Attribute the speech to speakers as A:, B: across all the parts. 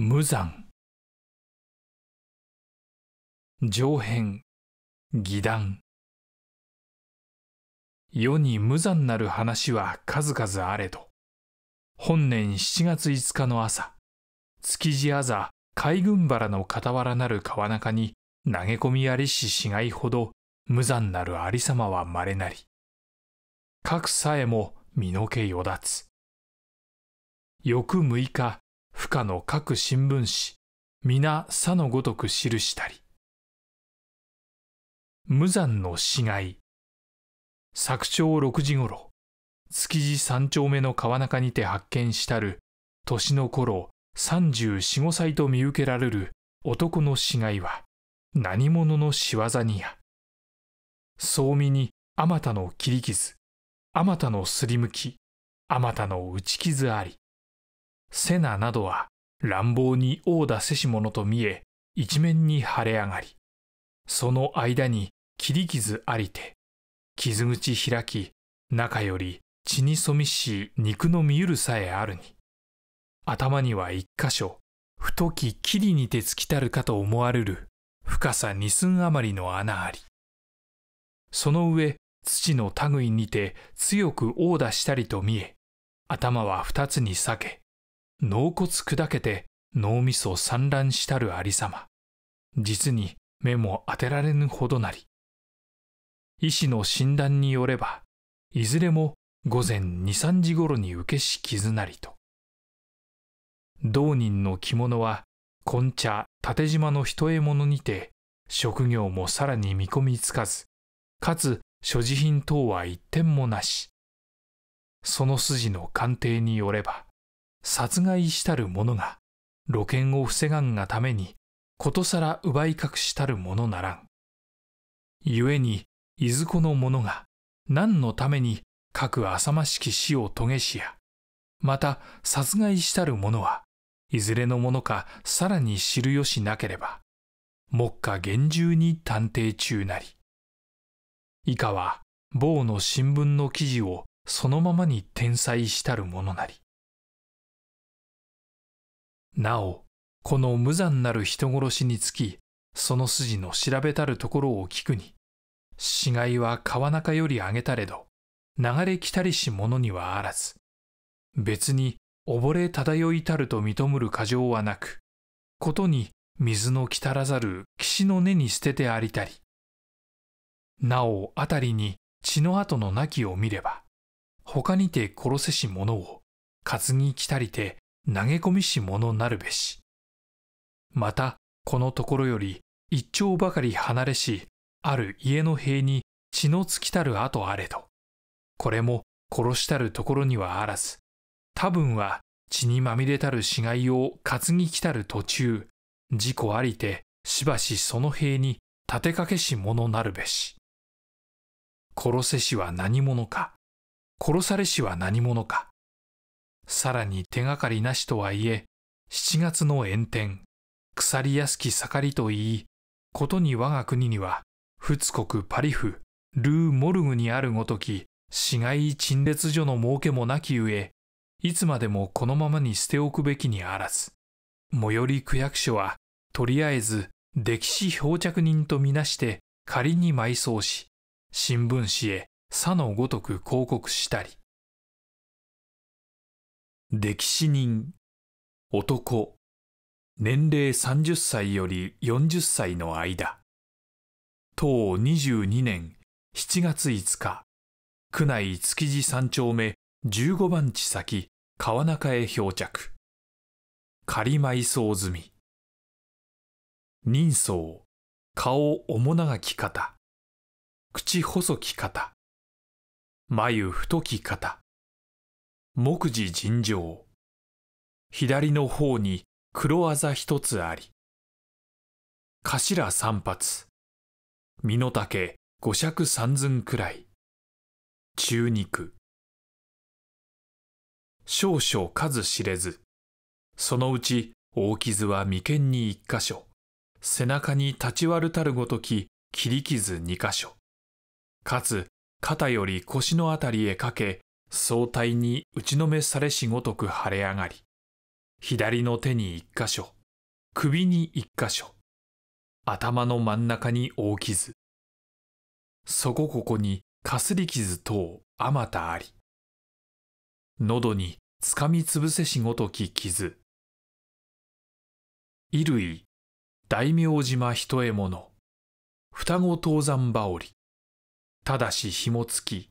A: 無残上辺義断世に無
B: 残なる話は数々あれど本年7月5日の朝築地あざ海軍原の傍らなる川中に投げ込みありししがいほど無残なるありさまはまれなりかくさえも身の毛よだつ翌6日不可の各新聞紙、皆さのごとく記したり。無残の死骸。昨朝六時ごろ、築地三丁目の川中にて発見したる、年の頃三十四五歳と見受けられる男の死骸は、何者の仕業にや。総身にあまたの切り傷、あまたのすりむき、あまたの打ち傷あり、セナなどは乱暴に王だせし者と見え一面に腫れ上がりその間に切り傷ありて傷口開き中より血に染みし肉の見ゆるさえあるに頭には一箇所太き霧にて突きたるかと思われる深さ二寸余りの穴ありその上土の類にて強く殴打したりと見え頭は二つに裂け納骨砕けて脳みそ散乱したるありさま。実に目も当てられぬほどなり。医師の診断によれば、いずれも午前二三時頃に受けし傷なりと。同人の着物は、根茶、縦島の一獲物にて、職業もさらに見込みつかず、かつ所持品等は一点もなし。その筋の鑑定によれば、殺害したる者が露見を防がんがためにことさら奪い隠したるものならん。故にいずこの者が何のために各浅ましき死を遂げしやまた殺害したる者はいずれのものかさらに知るよしなければ目下厳重に
A: 探偵中なり以下は某の新聞の記事をそのままに転載したるものなり
B: なお、この無残なる人殺しにつき、その筋の調べたるところを聞くに、死骸は川中より上げたれど、流れ来たりし者にはあらず、別に溺れ漂いたると認むる過剰はなく、ことに水の来たらざる岸の根に捨ててありたり、なおあたりに血の跡のなきを見れば、他にて殺せし者を担ぎ来たりて投げ込みし者なるべし。また、このところより一丁ばかり離れし、ある家の塀に血の尽きたる跡あれど、これも殺したるところにはあらず、多分は血にまみれたる死骸を担ぎ来たる途中、事故ありてしばしその塀に立てかけし者なるべし。殺せしは何者か、殺されしは何者か、さらに手がかりなしとはいえ、7月の炎天、腐りやすき盛りといい、ことに我が国には、仏国パリフ、ルー・モルグにあるごとき、市街陳列所の儲けもなきゆえ、いつまでもこのままに捨ておくべきにあらず。最寄り区役所は、とりあえず、歴史漂着人とみなして仮に埋葬し、新聞紙へ、さのごとく広告
A: したり。歴史人男年齢30歳より40歳の間
B: 当22年7月5日区内築地3丁目15番地先川中へ漂着
A: 仮埋葬済み人相顔面長き方口細き方眉太き方目次尋常左の方に黒あざ一つあり頭三髪身の丈五尺三寸くらい中肉少々数知れずそ
B: のうち大傷は眉間に一箇所背中に立ち割るたるごとき切り傷二箇所かつ肩より腰のあたりへかけ総体に打ちのめされしごとく腫れ上がり、左の手に一箇所、首に一箇所、頭の真ん中に大傷、そこここにかすり傷等あまた
A: あり、喉につかみつぶせしごとき傷、衣類、大名島一重物、双子登山羽織、ただし紐付き、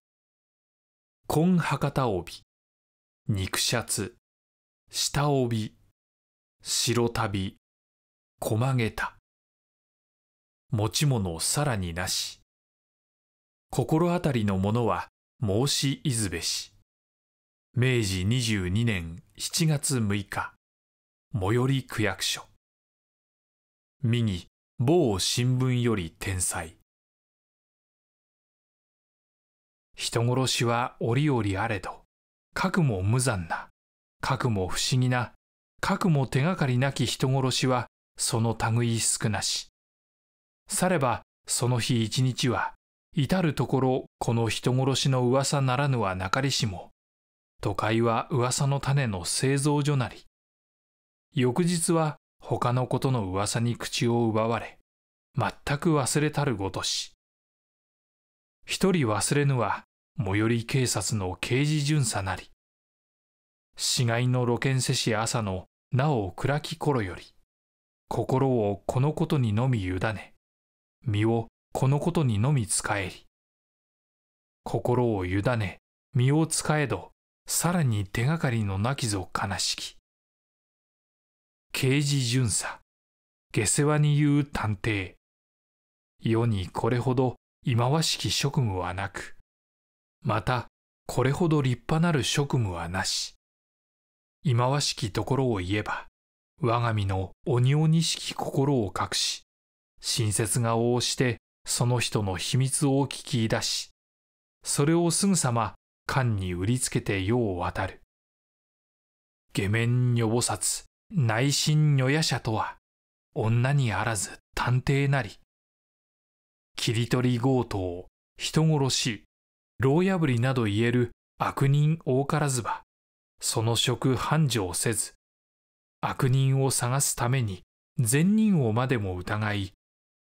A: 紺博多帯、肉シャツ、下帯、白旅、駒げた。持ち物さらになし。心当たりのものは申しい
B: ずべし。明治22年7月6日、
A: 最寄り区役所。右、某新聞より天才。人殺しは折々あれど、かくも無残な、かくも不思議な、かく
B: も手がかりなき人殺しは、その類少なし。されば、その日一日は、至るところこの人殺しの噂ならぬはなかりしも、都会は噂の種の製造所なり。翌日は他のことの噂に口を奪われ、全く忘れたるごとし。一人忘れぬは最寄り警察の刑事巡査なり、死骸の露見せし朝のなお暗き頃より、心をこのことにのみ委ね、身をこのことにのみ使えり、心を委ね、身を使えど、さらに手がかりのなきぞ悲しき。刑事巡査、下世話に言う探偵。世にこれほど忌まわしき職務はなく、またこれほど立派なる職務はなし忌まわしきところを言えば我が身の鬼鬼しき心を隠し親切顔をしてその人の秘密を聞き出しそれをすぐさま官に売りつけて世を渡る下面女菩薩内心女夜者とは女にあらず探偵なり切り取り強盗人殺し牢破りなど言える悪人多からずば、その職繁盛せず、悪人を探すために善人をまでも疑い、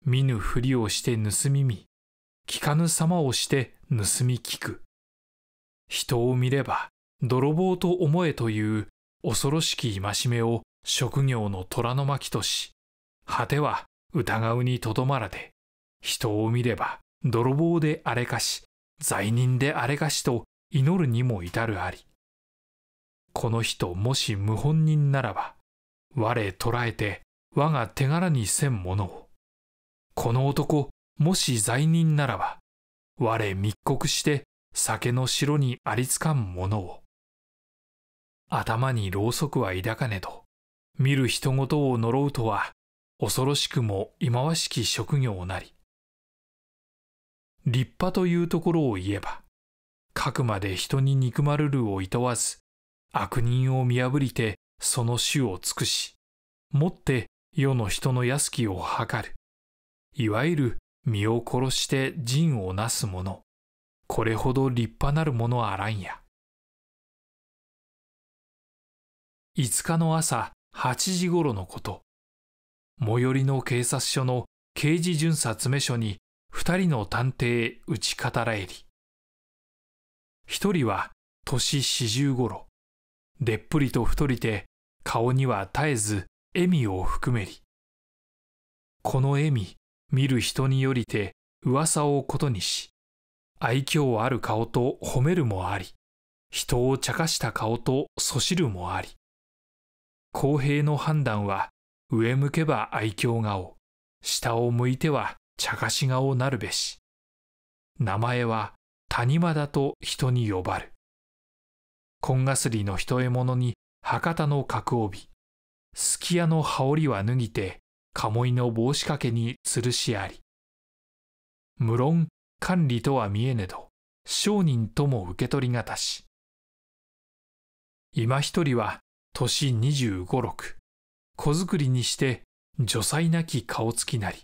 B: 見ぬふりをして盗み見、聞かぬ様をして盗み聞く。人を見れば泥棒と思えという恐ろしき戒めを職業の虎の巻とし、果ては疑うにとどまらで、人を見れば泥棒であれかし、罪人であれがしと祈るにも至るあり。この人もし無本人ならば、我捕らえて我が手柄にせんものを。この男もし罪人ならば、我密告して酒の城にありつかんものを。頭にろうそくは抱かねど、見る人ごとを呪うとは、恐ろしくも忌まわしき職業なり。立派というところを言えば、かくまで人に憎まれるをいとわず、悪人を見破りてその種を尽くし、もって世の人の安きを図る。いわゆる
A: 身を殺して人をなす者、これほど立派なるものあらんや。五日の朝八時ごろのこと、最寄りの警察署の刑事巡査詰め所
B: に二人の探偵打ち方らえり。一人は年四十頃、でっぷりと太りて、顔には絶えず笑みを含めり。この笑み、見る人によりて噂をことにし、愛嬌ある顔と褒めるもあり、人を茶化した顔とそしるもあり。公平の判断は、上向けば愛嬌顔、下を向いては茶菓子顔なるべし。名前は谷間だと人に呼ばる。紺がすりの一獲物に博多の角帯、すき家の羽織は脱ぎて、鴨居の帽子掛けに吊るしあり。無論、管理とは見えねど、商人とも受け取りがた
A: し。今一人は、年二十五六、小作りにして、女才なき顔つきなり、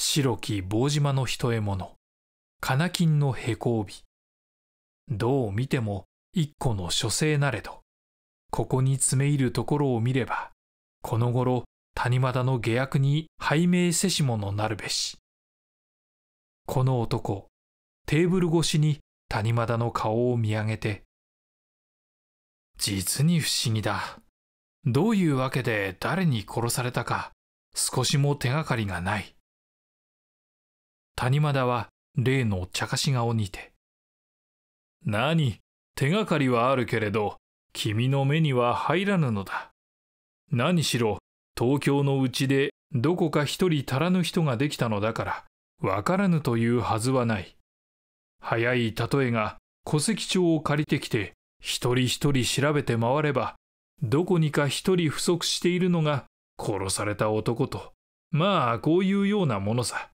A: 白
B: き棒島の一獲物、金金のへこび。どう見ても一個の書生なれど、ここに詰め入るところを見れば、この頃谷間田の下役に拝命せし者なるべし。
A: この男、テーブル越しに谷間田の顔を見上げて、実に不思議だ。どういう
B: わけで誰に殺されたか、少しも手がかりがない。谷間田は例の茶菓子顔にて。何、手がかりはあるけれど、君の目には入らぬのだ。何しろ、東京のうちでどこか一人足らぬ人ができたのだから、わからぬというはずはない。早い例えが戸籍帳を借りてきて、一人一人調べて回れば、どこにか一人不足しているのが殺された男と、まあこういうようなものさ。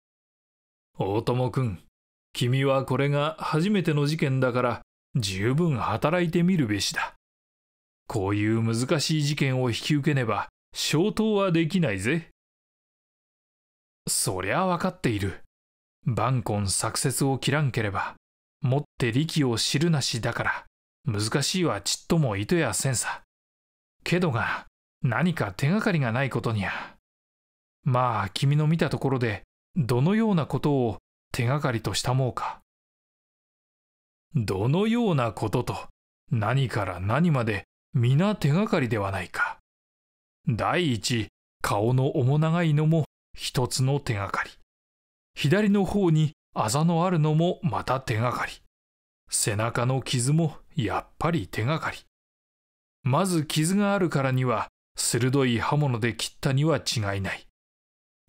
B: 大友君、君はこれが初めての事件だから十分働いてみるべしだ。こういう難しい事件を引き受けねば消灯はできないぜ。そりゃ分かっている。晩婚作説を切らんければ、もって力を知るなしだから、難しいはちっとも糸やセンサけどが、何か手がかりがないことにゃ。まあ、君の見たところで、どのようなことを手がかりとしたもうかどのようなことと何から何まで皆手がかりではないか第一顔の面長いのも一つの手がかり左の方にあざのあるのもまた手がかり背中の傷もやっぱり手がかりまず傷があるからには鋭い刃物で切ったには違いない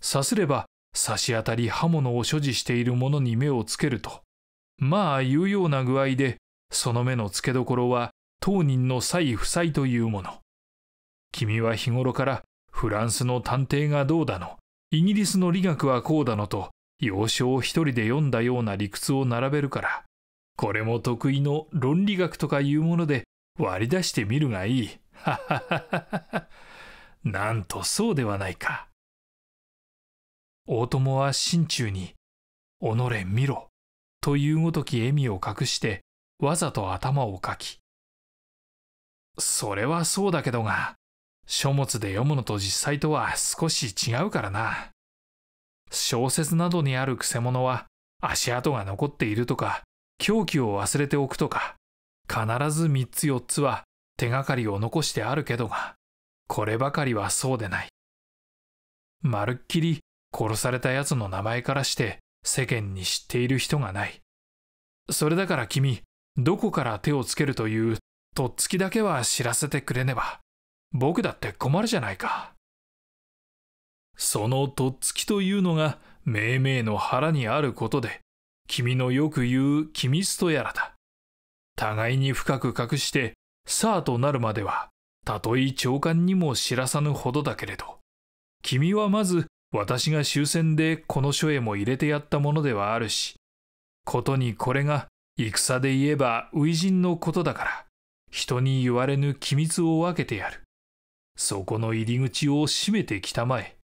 B: さすれば差し当たり刃物を所持している者に目をつけると、まあ言うような具合で、その目の付けどころは当人の妻夫妻というもの。君は日頃からフランスの探偵がどうだの、イギリスの理学はこうだのと、幼少を一人で読んだような理屈を並べるから、これも得意の論理学とかいうもので割り出してみるがいい。はははは。なんとそうではないか。大友は心中に、己見ろ、というごとき笑みを隠して、わざと頭をかき。それはそうだけどが、書物で読むのと実際とは少し違うからな。小説などにあるくせ者は、足跡が残っているとか、狂気を忘れておくとか、必ず3つ4つは手がかりを残してあるけどが、こればかりはそうでない。まるっきり殺された奴の名前からして世間に知っている人がない。それだから君、どこから手をつけるというとっつきだけは知らせてくれねば、僕だって困るじゃないか。そのとっつきというのが、命名の腹にあることで、君のよく言う君スとやらだ。互いに深く隠して、さあとなるまでは、たとえ長官にも知らさぬほどだけれど、君はまず私が終戦でこの書へも入れてやったものではあるし、ことにこれが戦で言えば初陣のことだから、人に言われぬ機密を分けてやる。そこの
A: 入り口を閉めてきたまえ。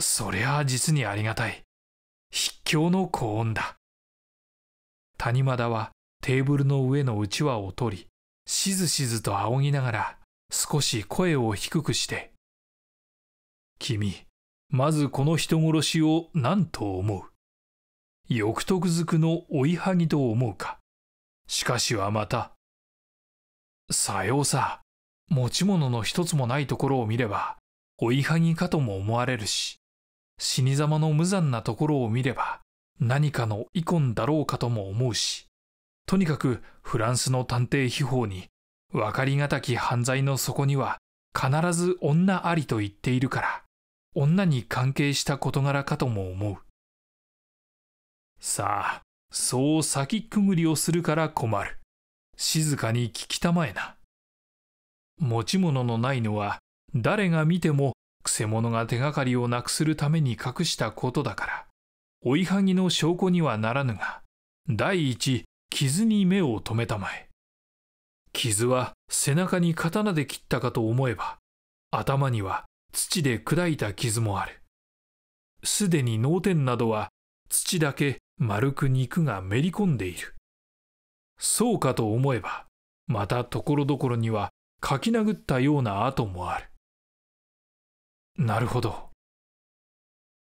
A: そりゃあ実にありがたい。筆境の高音だ。谷間田は
B: テーブルの上のうちわを取り、しずしずと仰ぎながら少し声を低くして君、まずこの人殺しを何と思う欲得づくの追いはぎと思うか。しかしはまた。さようさ、持ち物の一つもないところを見れば、追いはぎかとも思われるし、死にざまの無残なところを見れば、何かの遺恨だろうかとも思うし、とにかくフランスの探偵秘宝に、分かりがたき犯罪の底には必ず女ありと言っているから、女に関係した事柄かとも思う。さあ、そう先くぐりをするから困る。静かに聞きたまえな。持ち物のないのは、誰が見ても、くせ者が手がかりをなくするために隠したことだから、追いはぎの証拠にはならぬが、第一、傷に目を留めたまえ。傷は背中に刀で切ったかと思えば、頭には土で砕いた傷もある。すでに脳天などは土だけ丸く肉がめり込んでいる。そうかと思えば、またところどころにはかき殴ったような跡もある。なるほど。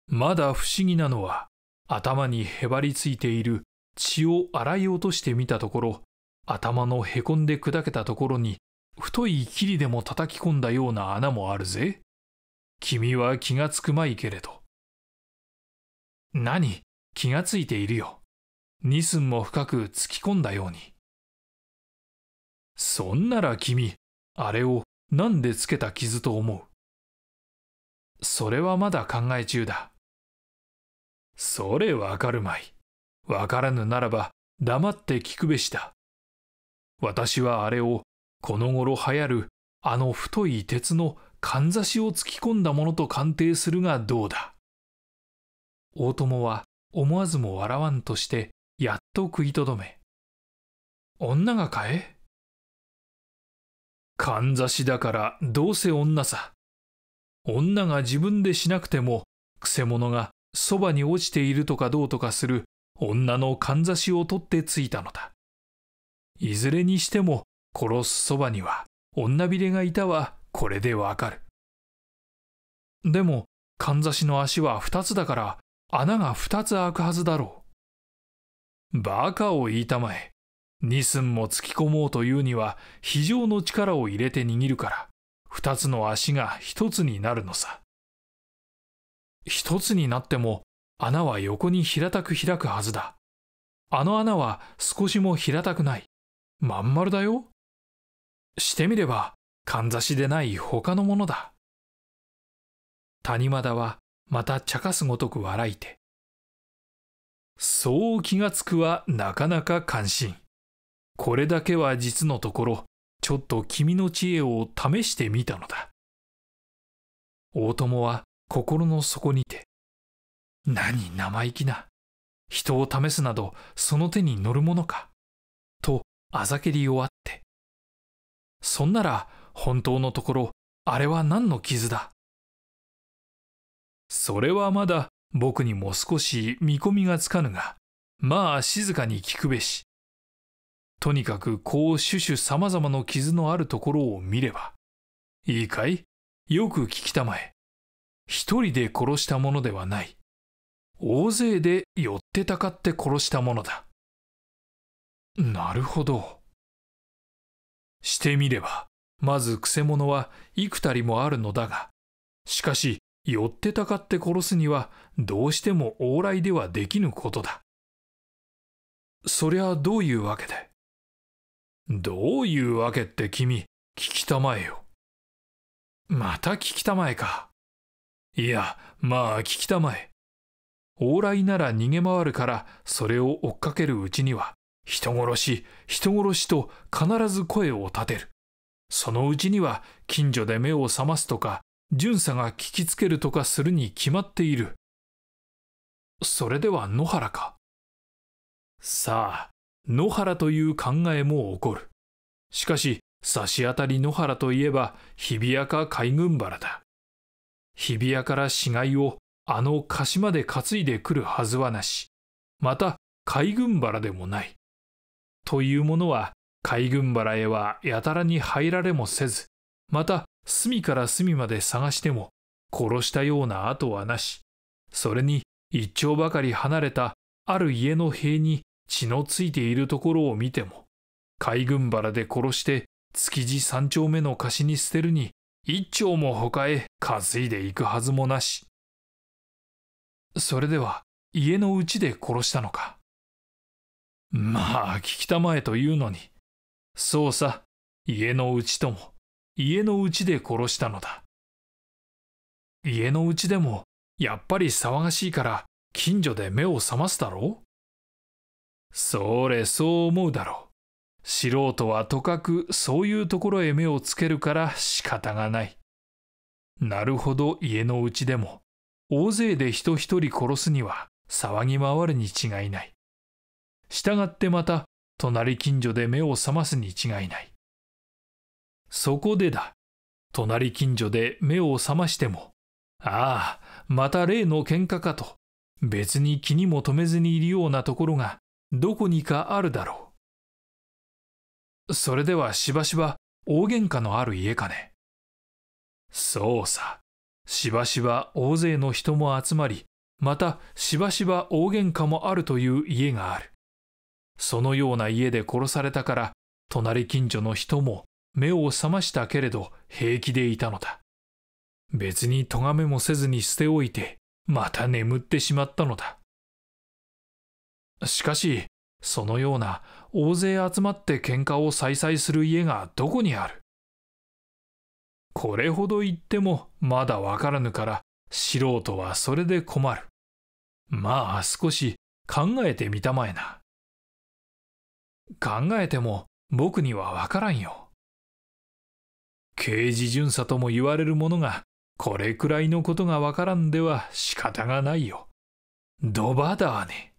B: まだ不思議なのは、頭にへばりついている血を洗い落としてみたところ、頭のへこんで砕けたところに太い霧でも叩き込んだような穴もあるぜ。君は気がつくまいけれど。何気がついているよ。ニスンも深く突き込んだように。
A: そんなら君、あれを何でつけた傷と思うそれはまだ考え中だ。
B: それわかるまい。わからぬならば黙って聞くべしだ。私はあれをこの頃流行るあの太い鉄のかんざしを突き込んだものと鑑定するがどうだ。大友は思わずも笑わんとして、やっと食いとどめ。女が買えかんざしだからどうせ女さ。女が自分でしなくても、くせ者がそばに落ちているとかどうとかする女のかんざしを取ってついたのだ。いずれにしても殺すそばには女びれがいたわこれでわかる。でも、かんざしの足は2つだから、穴が2つ開くはずだろう。バカを言いたまえ。二寸も突き込もうというには、非常の力を入れて握るから、2つの足が1つになるのさ。1つになっても、穴は横に平たく開くはずだ。あの穴は少しも平たくない。まん丸だよ。してみれば、かんざしでない他のものだ。谷間田はまた茶化すごとく笑いて。そう気がつくはなかなか感心。これだけは実のところ、ちょっと君の知恵を試してみたのだ。
A: 大友は心の底にて、何生意気な。人を試すなどその手に乗るものか。とあざけりわって。そんなら本当のところ、あれは何の傷だそれはまだ僕に
B: も少し見込みがつかぬが、まあ静かに聞くべし。とにかくこう種々様々の傷のあるところを見れば。いいかいよく聞きたまえ。一人で殺したものではない。大勢で寄ってたかって殺したものだ。なるほど。してみれば、まずくせ者は幾たりもあるのだが、しかし、寄ってたかって殺すには、どうしても
A: 往来ではできぬことだ。そりゃどういうわけで。どういうわけって君、聞きたまえよ。また聞きたまえか。いや、まあ聞きたまえ。
B: 往来なら逃げ回るから、それを追っかけるうちには、人殺し、人殺しと必ず声を立てる。そのうちには近所で目を覚ますとか巡査が聞きつけるとかするに決まっているそれでは野原かさあ野原という考えも起こるしかし差し当たり野原といえば日比谷か海軍原だ日比谷から死骸をあの鹿島で担いでくるはずはなしまた海軍原でもないというものは海軍原へはやたらに入られもせず、また隅から隅まで探しても殺したような跡はなし、それに一丁ばかり離れたある家の塀に血のついているところを見ても、海軍原で殺して築地三丁目の貸しに捨てるに、一丁も他へ担いでいくはずもなし。それでは家のうちで殺したのか。
C: まあ、
B: 聞きたまえというのに、そうさ、家のうちとも、家のうちで殺したのだ。家のうちでも、やっぱり騒がしいから、近所で目を覚ますだろうそれ、そう思うだろう。素人はとかくそういうところへ目をつけるから仕方がない。なるほど家のうちでも、大勢で人一人殺すには騒ぎ回るに違いない。したがってまた隣近所で目を覚ますに違いない。そこでだ。隣近所で目を覚ましても、ああ、また例の喧嘩かと、別に気にも留めずにいるようなところが、どこにかあるだろう。それではしばしば大喧嘩のある家かね。そうさ、しばしば大勢の人も集まり、またしばしば大喧嘩もあるという家がある。そのような家で殺されたから隣近所の人も目を覚ましたけれど平気でいたのだ別に咎めもせずに捨ておいてまた眠ってしまったのだしかしそのような大勢集まって喧嘩を再々する家がどこにあるこれほど言ってもまだわからぬから素人はそれで困るまあ少し考えてみたまえな。考えても僕にはわからんよ。刑事巡査とも言われるものが、これくらいのことがわからんでは仕方がないよ。
A: ドバだね。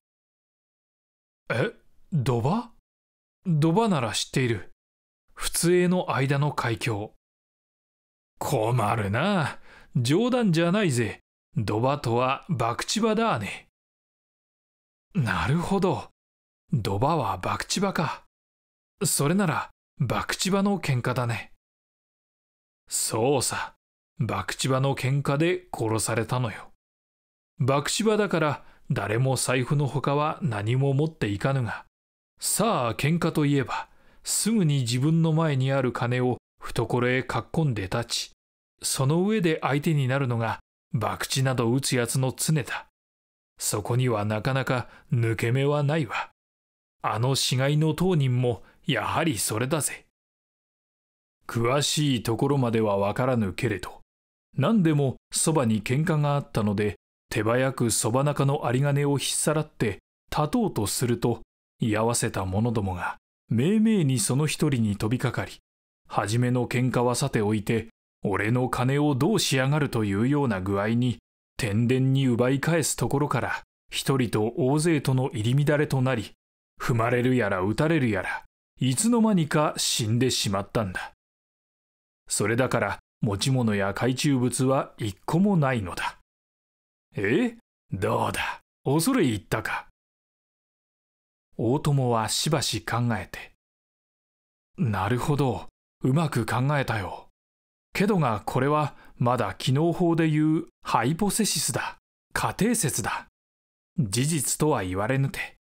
A: え、ドバドバなら知っている。普通への間の海峡。
B: 困るな。冗談じゃないぜ。ドバとは博打場だね。
A: なるほど。ドバはバクチバか。それなら、バクチバの喧嘩だね。そうさ、
B: バクチバの喧嘩で殺されたのよ。バクチバだから誰も財布の他は何も持っていかぬが、さあ喧嘩といえば、すぐに自分の前にある金を懐へかっこんで立ち、その上で相手になるのが、博打など打つやつの常だ。そこにはなかなか抜け目はないわ。あの死骸の当人もやはりそれだぜ。詳しいところまではわからぬけれど、何でもそばに喧嘩があったので、手早くそば中の有金を引っさらって立とうとすると、居合わせた者どもが、めいめいにその一人に飛びかかり、初めの喧嘩はさておいて、俺の金をどうしやがるというような具合に、天然に奪い返すところから、一人と大勢との入り乱れとなり、踏まれるやら撃たれるやら、いつの間にか死んでしまったんだ。それだから持ち物や懐中物は一個もないのだ。えどうだ
A: 恐れ入ったか。大友はしばし考えて。なるほど、うまく考えたよ。けどがこ
B: れはまだ機能法でいうハイポセシスだ。仮定説だ。事実とは言われぬて。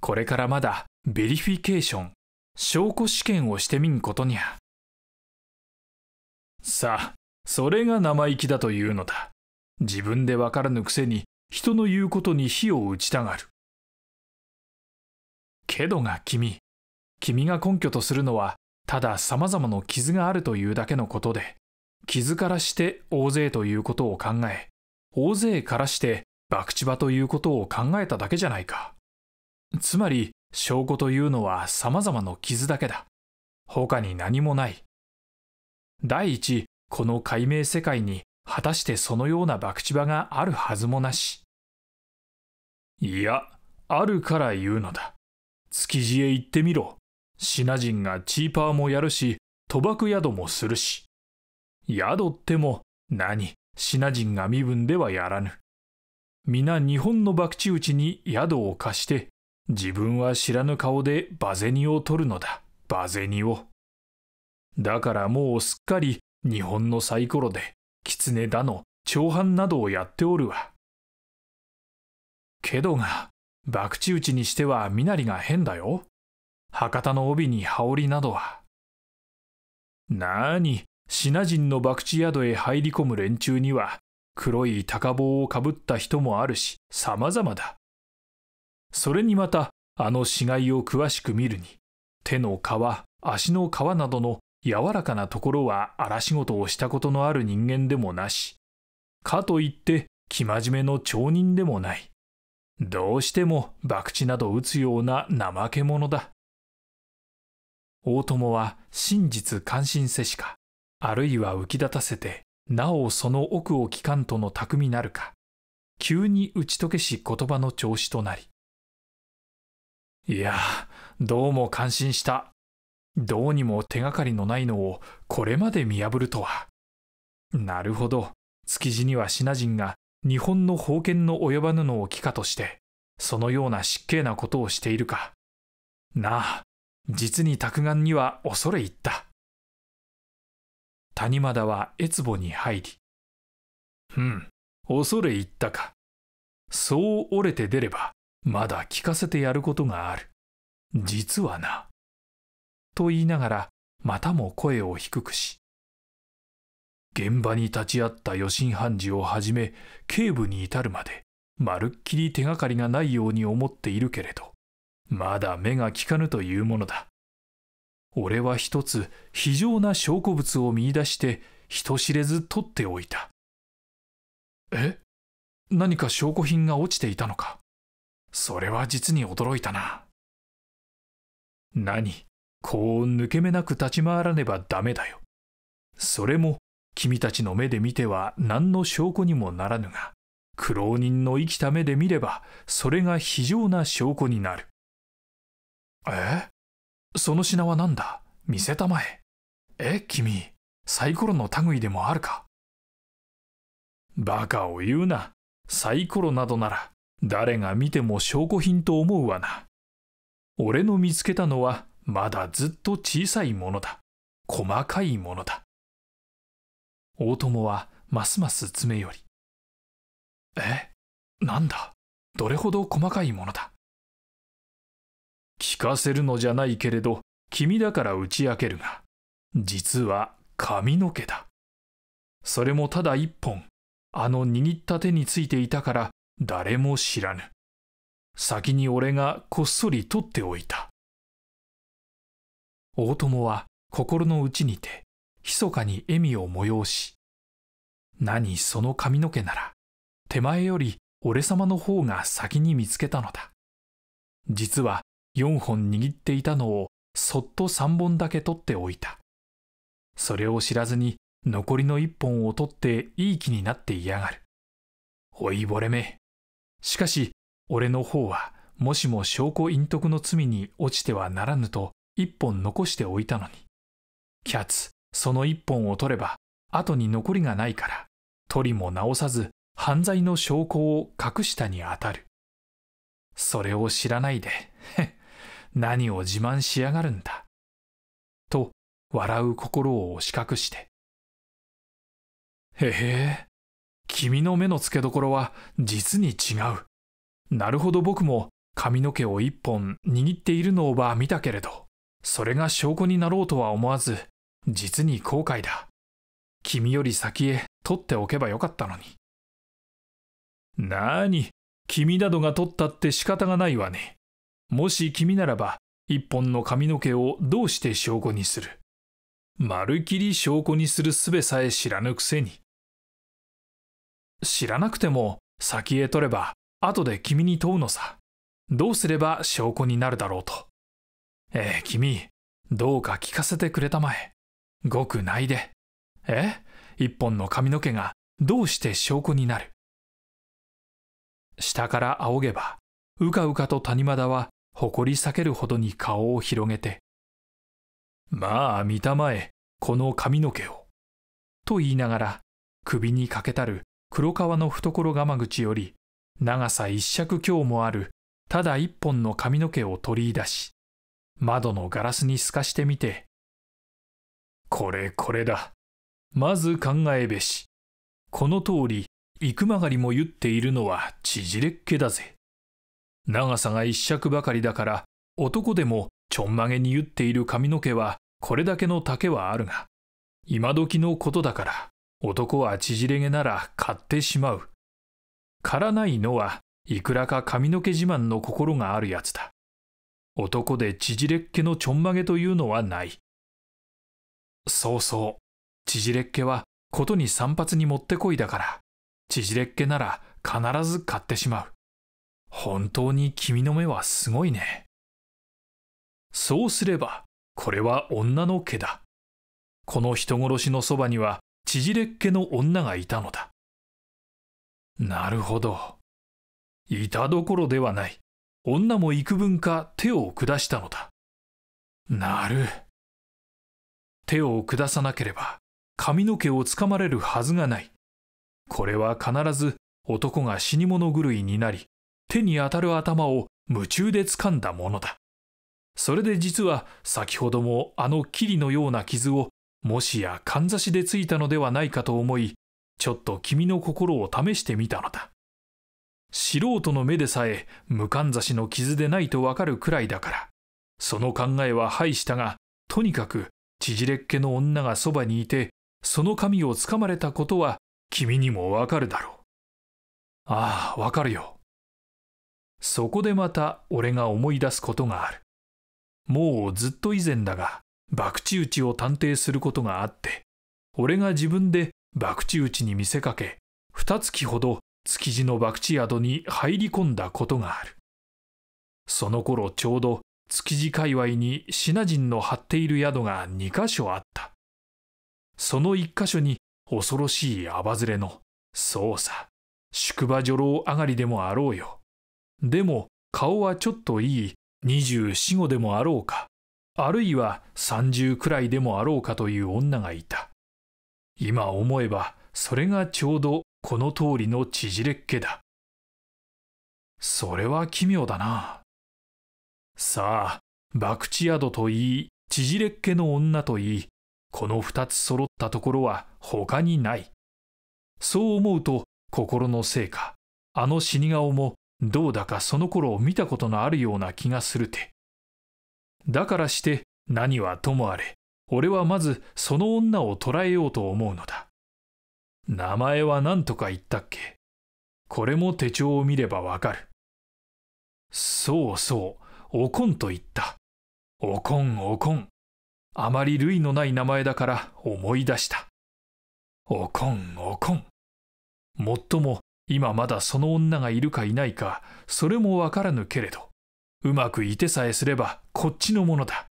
B: これからまだベリフィケーション証拠試験をしてみんことにゃさあそれが生意気だというのだ自分でわからぬくせに人の言うことに火を打ちたがるけどが君君が根拠とするのはただ様々な傷があるというだけのことで傷からして大勢ということを考え大勢からして博打場ということを考えただけじゃないかつまり証拠というのは様々な傷だけだ。他に何もない。第一、この解明世界に果たしてそのような博打場があるはずもなし。いや、あるから言うのだ。築地へ行ってみろ。シナ人がチーパーもやるし、賭博宿もするし。宿っても、何、シナ人が身分ではやらぬ。皆日本の博打打ちに宿を貸して自分は知らぬ顔でバゼニを取るのだ、バゼニを。だからもうすっかり日本のサイコロで、狐だの、長藩などをやっておるわ。けどが、博打打ちにしては身なりが変だよ。博多の帯に羽織などは。なーに、品人の博打宿へ入り込む連中には、黒い高棒をかぶった人もあるし、様々だ。それにまたあの死骸を詳しく見るに手の皮足の皮などの柔らかなところは荒仕事をしたことのある人間でもなしかといって生真面目の町人でもないどうしても博打など打つような怠け者だ大友は真実関心せしかあるいは浮き立たせてなおその奥を聞かんとの巧みなるか急に打ち解けし言葉の調子となりいや、どうも感心した。どうにも手がかりのないのをこれまで見破るとは。なるほど。築地には品人が日本の封建の及ばぬのを帰化として、そのような失敬なことをしているか。なあ、実に拓眼には恐れ入った。谷間田は越後に入り。うん、恐れ入ったか。そう折れて出れば、まだ聞かせてやることがある。実はな。と言いながら、またも声を低くし、現場に立ち会った余震判事をはじめ、警部に至るまで、まるっきり手がかりがないように思っているけれど、まだ目が利かぬというものだ。俺は一つ非常な証拠物を見出して人知れ
A: ず取っておいた。え何か証拠品が落ちていたのかそれは実に驚いたな。何、
B: こう抜け目なく立ち回らねばダメだよ。それも君たちの目で見ては何の証拠にもならぬが、苦労人の生きた目で見れば、それが非常な証拠になる。えその品は何だ見せたまえ。え、君、サイコロの類でもあるかバカを言うな。サイコロなどなら、誰が見ても証拠品と思うわな。俺の見つけたのはま
A: だずっと小さいものだ。細かいものだ。大友はますます詰め寄り。えなんだ
B: どれほど細かいものだ聞かせるのじゃないけれど、君だから打ち明けるが、実は髪の毛だ。それもただ一本、あの握った手についていたから誰も知らぬ。先に俺がこっそり取っておいた。大友は心の内にて、密かに笑みを催し、何その髪の毛なら、手前より俺様の方が先に見つけたのだ。実は4本握っていたのをそっと3本だけ取っておいた。それを知らずに残りの1本を取っていい気になっていやがる。おいぼれめ、しかし、俺の方は、もしも証拠隠匿の罪に落ちてはならぬと、一本残しておいたのに。キャッツ、その一本を取れば、後に残りがないから、取りも直さず、犯罪の証拠を隠したにあたる。それを知らないで、何を自慢しやがるんだ。
A: と、笑う心を押し隠して。へえ、君の目の付けどころは実に違
B: う。なるほど僕も髪の毛を一本握っているのをば見たけれど、それが証拠になろうとは思わず、実に後悔だ。君より先へ取っておけばよかったのに。なーに、君などが取ったって仕方がないわね。もし君ならば、一本の髪の毛をどうして証拠にするまるきり証拠にする術さえ知らぬくせに。知らなくても先へ取れば後で君に問うのさどうすれば証拠になるだろうとええ君どうか聞かせてくれたまえごくないでえ一本の髪の毛がどうして証拠になる下から仰げばうかうかと谷間田は誇り避けるほどに顔を広げて「まあ見たまえこの髪の毛を」と言いながら首にかけたる黒川の懐釜口より長さ一尺強もあるただ一本の髪の毛を取り出し窓のガラスに透かしてみてこれこれだまず考えべしこの通り幾曲がりも言っているのは縮れっけだぜ長さが一尺ばかりだから男でもちょんまげに言っている髪の毛はこれだけの丈はあるが今時のことだから男は縮れ毛なら買ってしまう。からないのはいくらか髪の毛自慢の心があるやつだ。男で縮れっ毛のちょんまげというのはない。そうそう、縮れっ毛はことに散髪にもってこいだから、縮れっ毛なら必ず買ってしまう。本当に君の目はすごいね。そうすれば、これは女の毛だ。この人殺しのそばにはじれっけの女がいたのだ。なるほど。いたどころではない。女も幾分か手を下したのだ。なる。手を下さなければ髪の毛をつかまれるはずがない。これは必ず男が死に物狂いになり、手に当たる頭を夢中で掴んだものだ。それで実は先ほどもあの霧のような傷をもしやかんざしでついたのではないかと思いちょっと君の心を試してみたのだ素人の目でさえ無かんざしの傷でないとわかるくらいだからその考えは敗したがとにかく縮れっ気の女がそばにいてその髪をつかまれたことは君にもわかるだろうああわかるよそこでまた俺が思い出すことがあるもうずっと以前だが博打打ちを探偵することがあって俺が自分で博打打ちに見せかけ二月ほど築地の博打宿に入り込んだことがあるその頃ちょうど築地界隈にシナ人の張っている宿が2箇所あったその一箇所に恐ろしいあばずれのそうさ宿場女郎上がりでもあろうよでも顔はちょっといい2四五でもあろうかあるいは30くらいでもあろうかという女がいた。今思えば、それがちょうどこの通りの縮れっけだ。それは奇妙だな。さあ、バクチドといい、縮れっけの女といい、この二つ揃ったところは他にない。そう思うと、心のせいか、あの死に顔もどうだかその頃を見たことのあるような気がするて。だからして何はともあれ俺はまずその女を捕らえようと思うのだ名前は何とか言ったっけこれも手帳を見ればわかるそうそうおこんと言ったおこんおこんあまり類のない名前だから思い出したおこんおこんもっとも今まだその女がいるかいないかそれもわからぬけれどうまくいてさえすればこっちのものだ。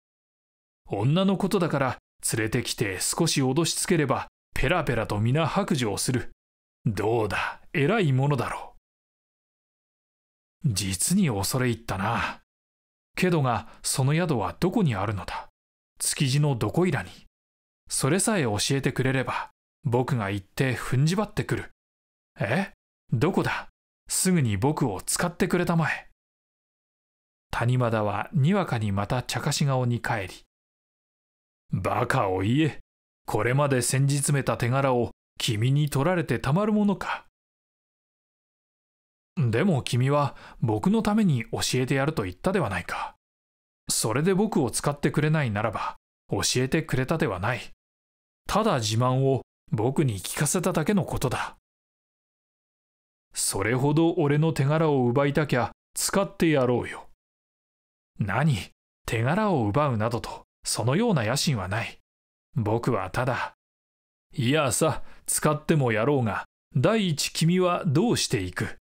B: 女のことだから連れてきて少し脅しつければペラペラと皆白状する。どうだ、偉いものだろう。実に恐れ入ったな。けどがその宿はどこにあるのだ築地のどこいらに。それさえ教えてくれれば僕が行って踏んじばってくる。えどこだすぐに僕を使ってくれたまえ。谷間田はにわかにまた茶菓子顔に帰り「バカを言えこれまで先じ詰めた手柄を君に取られてたまるものか」でも君は僕のために教えてやると言ったではないか。それで僕を使ってくれないならば、教えてくれたではない。ただ自慢を僕に聞かせただけのことだ。それほど俺の手柄を奪いたきゃ使ってやろうよ。何手柄を奪うなどとそのような野心はない僕はただいやさ使ってもやろうが第一君はどうしていく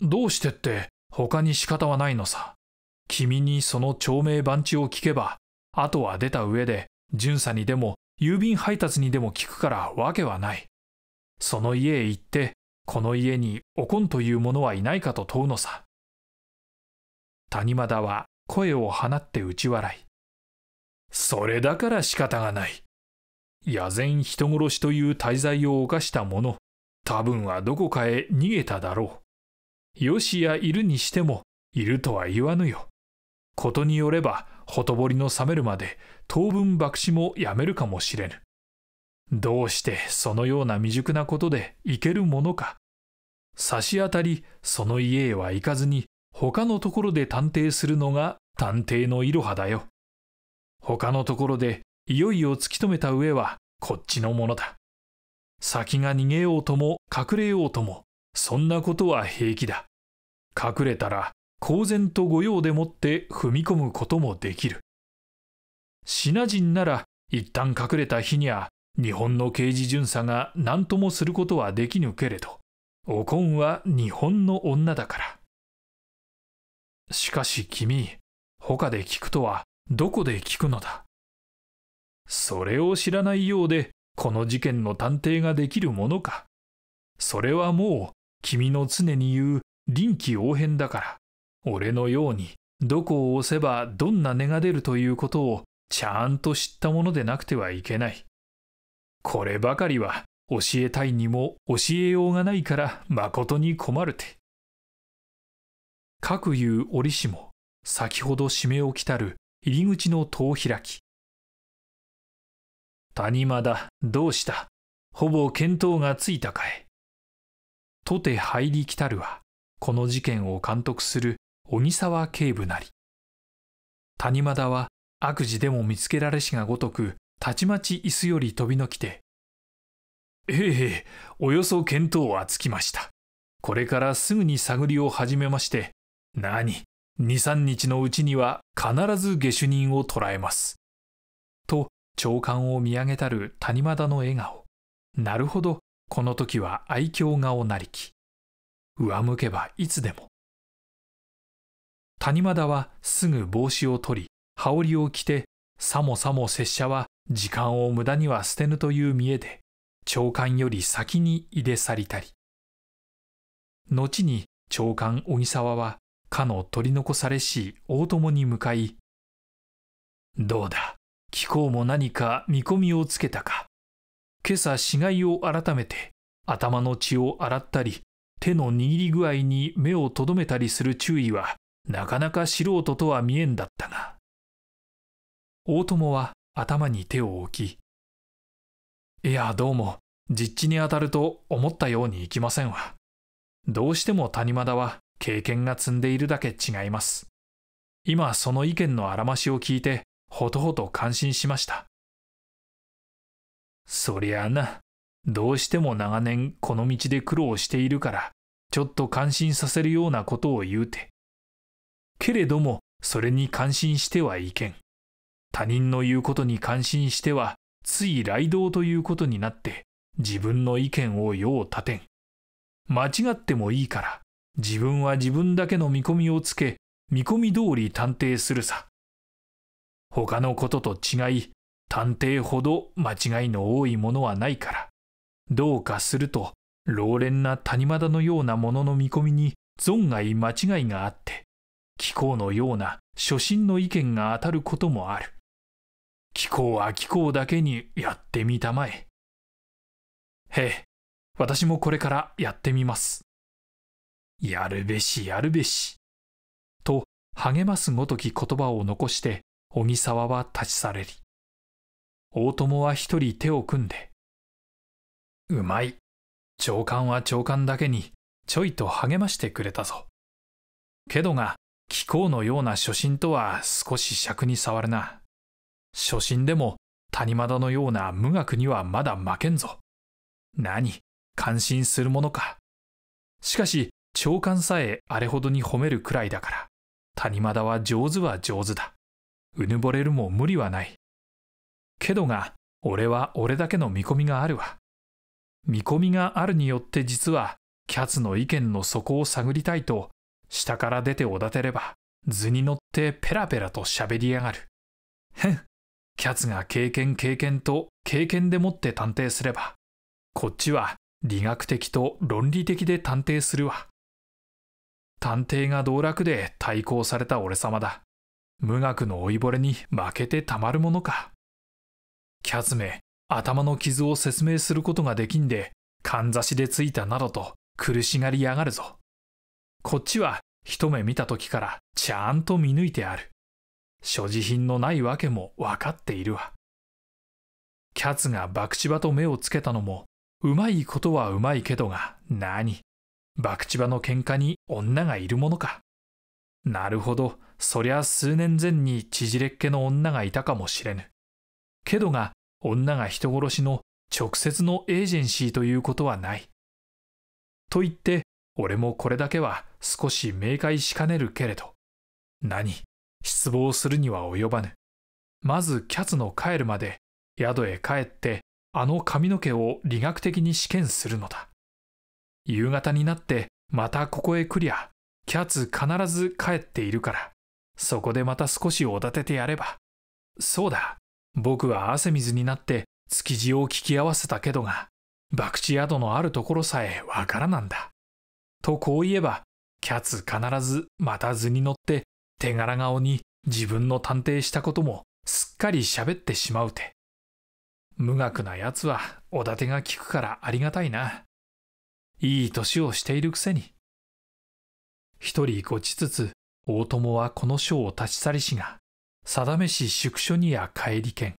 B: どうしてって他に仕方はないのさ君にその長命番地を聞けばあとは出た上で巡査にでも郵便配達にでも聞くからわけはないその家へ行ってこの家におこんというものはいないかと問うのさ谷間田は声を放って打ち笑い。それだから仕方がない。野然人殺しという滞在を犯した者、多分はどこかへ逃げただろう。よしやいるにしても、いるとは言わぬよ。ことによれば、ほとぼりの冷めるまで、当分爆死もやめるかもしれぬ。どうしてそのような未熟なことでいけるものか。差し当たり、その家へは行かずに、他のところで探偵するのが探偵のいろはだよ。他のところでいよいよ突き止めた上はこっちのものだ。先が逃げようとも隠れようとも、そんなことは平気だ。隠れたら公然と御用でもって踏み込むこともできる。品人なら一旦隠れた日には日本の刑事巡査が何ともすることはできぬけれど、おこんは日本の女だから。しかし君、他で聞くとはどこで聞くのだそれを知らないようで、この事件の探偵ができるものか。それはもう、君の常に言う臨機応変だから、俺のように、どこを押せばどんな根が出るということを、ちゃんと知ったものでなくてはいけない。こればかりは、教えたいにも教えようがないから、誠に困るて。各有折しも先ほど締めをきたる入り口の戸を開き谷間だどうしたほぼ見当がついたかいとて入りきたるはこの事件を監督する鬼沢警部なり谷間田は悪事でも見つけられしがごとくたちまち椅子より飛びのきて「ええおよそ見当はつきましたこれからすぐに探りを始めまして何、二三日のうちには必ず下手人を捕らえます。と、長官を見上げたる谷間田の笑顔。なるほど、この時は愛嬌顔なりき。上向けばいつでも。谷間田はすぐ帽子を取り、羽織を着て、さもさも拙者は時間を無駄には捨てぬという見えで、長官より先に入れ去りたり。後に長官小木沢はかの取り残されし大友に向かい、どうだ、気候も何か見込みをつけたか。今朝死骸を改めて、頭の血を洗ったり、手の握り具合に目をとどめたりする注意は、なかなか素人とは見えんだったが。大友は頭に手を置き、いや、どうも、実地に当たると思ったようにいきませんわ。どうしても谷間田は経験が積んでいるだけ違います。今その意見のあらましを聞いて、ほとほと感心しました。そりゃあな、どうしても長年この道で苦労しているから、ちょっと感心させるようなことを言うて。けれども、それに感心してはいけん。他人の言うことに感心しては、つい雷道ということになって、自分の意見を用立てん。間違ってもいいから、自分は自分だけの見込みをつけ見込み通り探偵するさ他のことと違い探偵ほど間違いの多いものはないからどうかすると老練な谷間田のようなものの見込みに存外間違いがあって気候のような初心の意見が当たることもある気候は気候だけにやってみたまえへえ私もこれからやってみますやるべしやるべし。と励ますごとき言葉を残して小木沢は立ち去れり。大友は一人手を組んで。うまい。長官は長官だけにちょいと励ましてくれたぞ。けどが、貴公のような初心とは少し尺に触るな。初心でも谷間田のような無学にはまだ負けんぞ。何、感心するものか。しかし、長官さえあれほどに褒めるくらいだから、谷間田は上手は上手だ。うぬぼれるも無理はない。けどが、俺は俺だけの見込みがあるわ。見込みがあるによって実は、キャツの意見の底を探りたいと、下から出ておだてれば、図に乗ってペラペラと喋りやがる。へん、キャツが経験経験と経験でもって探偵すれば、こっちは理学的と論理的で探偵するわ。探偵が道楽で対抗された俺様だ。無学の老いぼれに負けてたまるものか。キャズめ、頭の傷を説明することができんで、かんざしでついたなどと苦しがりやがるぞ。こっちは一目見た時からちゃんと見抜いてある。所持品のないわけも分かっているわ。キャツが博打場と目をつけたのも、うまいことはうまいけどが、何バクチバの喧嘩に女がいるものか。なるほど、そりゃ数年前に縮れっけの女がいたかもしれぬ。けどが、女が人殺しの直接のエージェンシーということはない。と言って、俺もこれだけは少し明快しかねるけれど。何、失望するには及ばぬ。まずキャツの帰るまで宿へ帰ってあの髪の毛を理学的に試験するのだ。夕方になってまたここへ来りゃ、キャツ必ず帰っているから、そこでまた少しおだててやれば。そうだ、僕は汗水になって築地を聞き合わせたけどが、博打宿のあるところさえわからなんだ。とこう言えば、キャツ必ずまた図に乗って手柄顔に自分の探偵したこともすっかり喋ってしまうて。無学なやつはおだてが効くからありがたいな。いい年をしているくせに。一人ごちつつ、大友はこの書を立ち去りしが、定めし宿所にや帰りけん。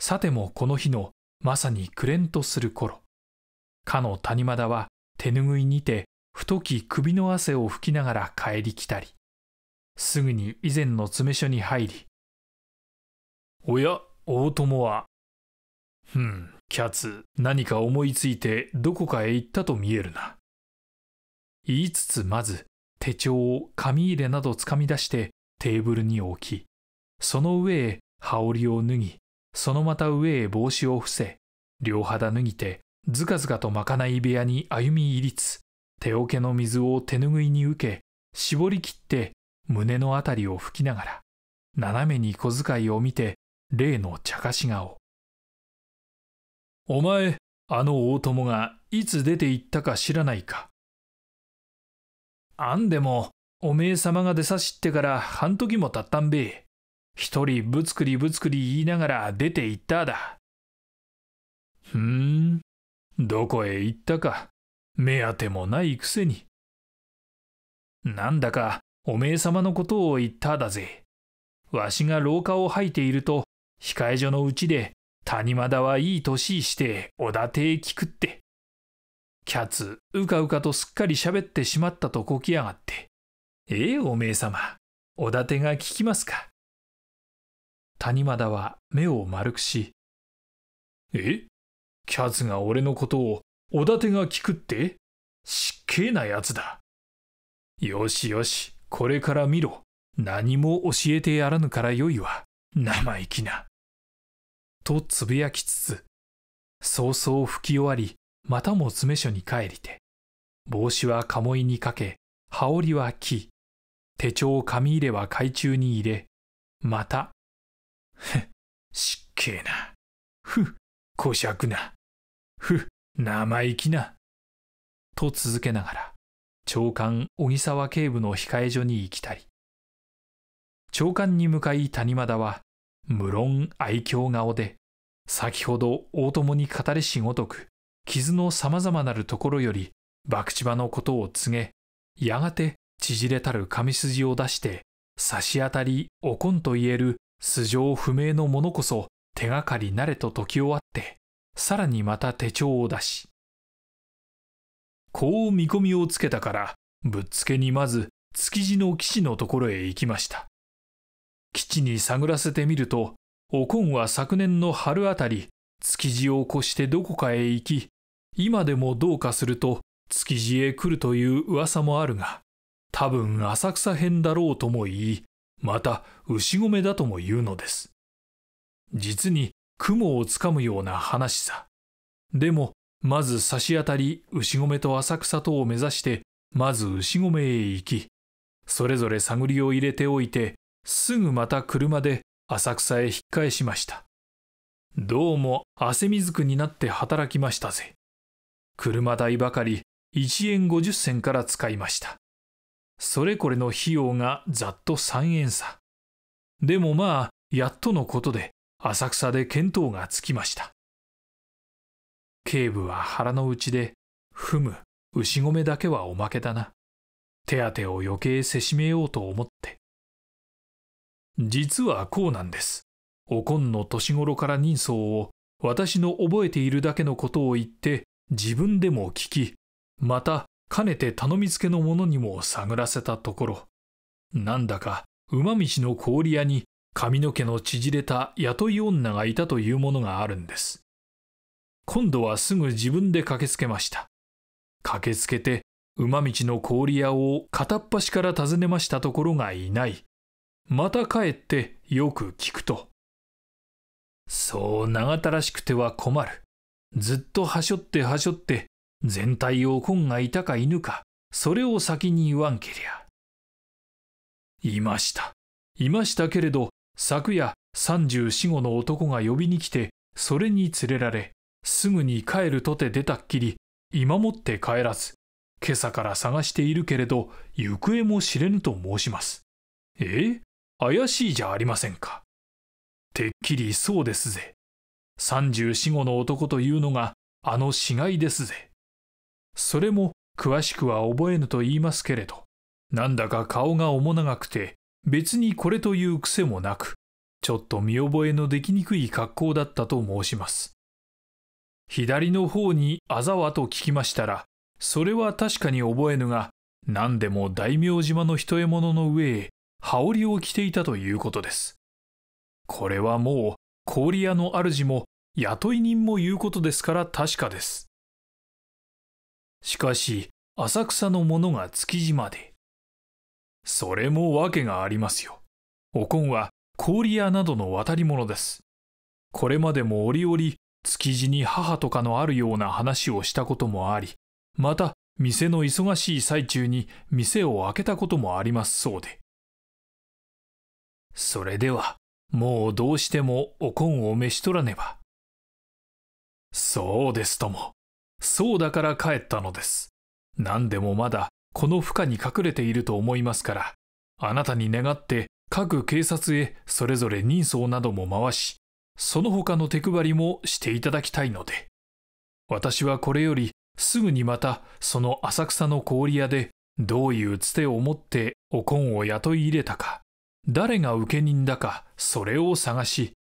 B: さてもこの日のまさに暮れんとする頃、かの谷間田は手ぬぐいにて太き首の汗を拭きながら帰り来たり、すぐに以前の詰所に入り、おや、大友は、うん、キャツ、何か思いついてどこかへ行ったと見えるな。言いつつまず、手帳を紙入れなどつかみ出してテーブルに置き、その上へ羽織を脱ぎ、そのまた上へ帽子を伏せ、両肌脱ぎて、ずかずかとまかない部屋に歩み入りつ、手桶の水を手ぬぐいに受け、絞り切って胸のあたりを拭きながら、斜めに小
A: 遣いを見て、例の茶菓子顔。お前、あの大友がいつ出て行ったか知らないか。
B: あんでも、おめえ様が出さしってから半時もたったんべ。一人ぶつくりぶつくり言いながら出て行っただ。
C: ふーん、
B: どこへ行ったか、目当てもないくせに。なんだか、おめえ様のことを言っただぜ。わしが廊下を吐いていると、控え所のうちで谷間田はいい年して織田邸聞くって。キャツ、うかうかとすっかり喋ってしまったとこ
A: きやがって。ええ、おめえ様、おだてが聞きますか。谷間田は目を丸くし、えキャツ
B: が俺のことを織田てが聞くって失敬なやつだ。よしよし、これから見ろ。何も教えてやらぬからよいわ。生意気な。とつぶやきつつ、早々吹き終わり、またも詰所に帰りて、帽子は鴨居にかけ、羽織は木、手帳紙入れは懐中に入れ、また、
A: ふっ、失敬な。ふっ、小尺な。ふっ、生意気な。と続けながら、長官
B: 小木沢警部の控え所に行きたり。長官に向かい谷間田は、無論愛嬌顔で、先ほど大友に語りしごとく、傷のさまざまなるところより、博打場のことを告げ、やがて縮れたる紙筋を出して、差し当たりおこんと言える素性不明のものこそ手がかりなれと解き終わって、さらにまた手帳を出し、こう見込みをつけたから、ぶっつけにまず築地の騎士のところへ行きました。基地に探らせてみると、おこんは昨年の春あたり、築地を起こしてどこかへ行き、今でもどうかすると築地へ来るという噂もあるが、多分浅草編だろうとも言い、また牛込だとも言うのです。実に雲をつかむような話さ。でも、まず差し当たり牛込と浅草とを目指して、まず牛込へ行き、それぞれ探りを入れておいて、すぐまた車で浅草へ引っ返しましたどうも汗水くになって働きましたぜ車代ばかり1円50銭から使いましたそれこれの費用がざっと3円差でもまあやっとのことで浅草で見当がつきました警部は腹の内で「ふむ牛米だけはおまけだな」手当てを余計せしめようと思って実はこうなんです。おこんの年頃から人相を私の覚えているだけのことを言って自分でも聞き、またかねて頼みつけの者にも探らせたところ、なんだか馬道の氷屋に髪の毛の縮れた雇い女がいたというものがあるんです。今度はすぐ自分で駆けつけました。駆けつけて馬道の氷屋を片っ端から訪ねましたところがいない。また帰ってよく聞くと。そう長たらしくては困る。ずっとはしょってはしょって、全体を今がいたか犬か、それを先に言わんけりゃ。いました。いましたけれど、昨夜、三十四五の男が呼びに来て、それに連れられ、すぐに帰るとて出たっきり、今もって帰らず、今朝から探しているけれど、行方も知れぬと申します。え怪しいじゃありませんか。てっきりそうですぜ。3四五の男というのがあの死骸ですぜ。それも詳しくは覚えぬと言いますけれど、なんだか顔が面長くて、別にこれという癖もなく、ちょっと見覚えのできにくい格好だったと申します。左の方にあざわと聞きましたら、それは確かに覚えぬが、何でも大名島の一獲物の上へ羽織を着ていたということです。これはもう氷屋の主も雇い人も言うことですから確かです。しかし浅草の者が築地まで。それも訳がありますよ。おこんは氷屋などの渡り物です。これまでも折々築地に母とかのあるような話をしたこともあり、また店の忙しい最中に店を開けたこともありますそうで。それでは、もうどうしてもおこんを召し取らねば。そうですとも。そうだから帰ったのです。何でもまだこの負荷に隠れていると思いますから、あなたに願って各警察へそれぞれ人相なども回し、その他の手配りもしていただきたいので。私はこれよりすぐにまたその浅草の氷屋でどういうつてを持っておこんを雇い入れたか、誰が受け人だかそれを探し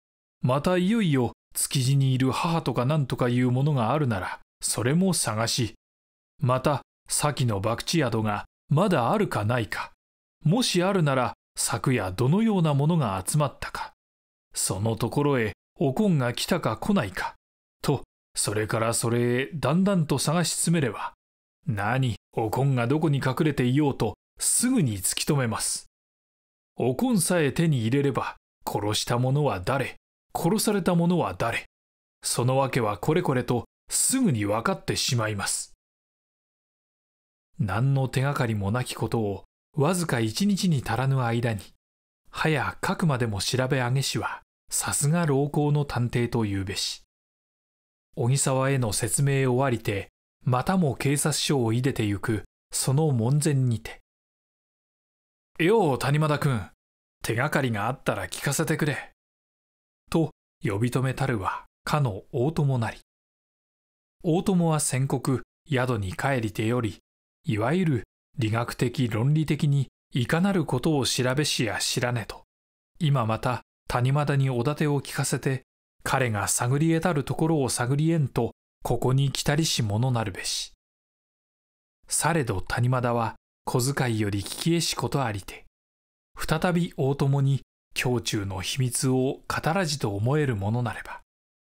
B: またいよいよ築地にいる母とか何とかいうものがあるならそれも探しまた先の博打宿がまだあるかないかもしあるなら昨夜どのようなものが集まったかそのところへおこんが来たか来ないかとそれからそれへだんだんと探し詰めれば何おこんがどこに隠れていようとすぐに突き止めますおこんさえ手に入れれば、殺した者は誰、殺された者は誰、その訳はこれこれとすぐに分かってしまいます。何の手がかりもなきことを、わずか一日に足らぬ間に、はやかくまでも調べ上げしは、さすが老行の探偵というべし。小木沢への説明終わりて、またも警察署をいでてゆく、その門前にて、
A: よう谷間田君手がかりがあったら聞かせてくれ」と呼び止めたるはかの大友なり
B: 大友は宣告宿に帰りてよりいわゆる理学的論理的にいかなることを調べしや知らねと今また谷間田におだてを聞かせて彼が探り得たるところを探り得んとここに来たりし者なるべしされど谷間田は小遣いより聞きえしことありて再び大友に胸中の秘密を語らじと思えるものなれば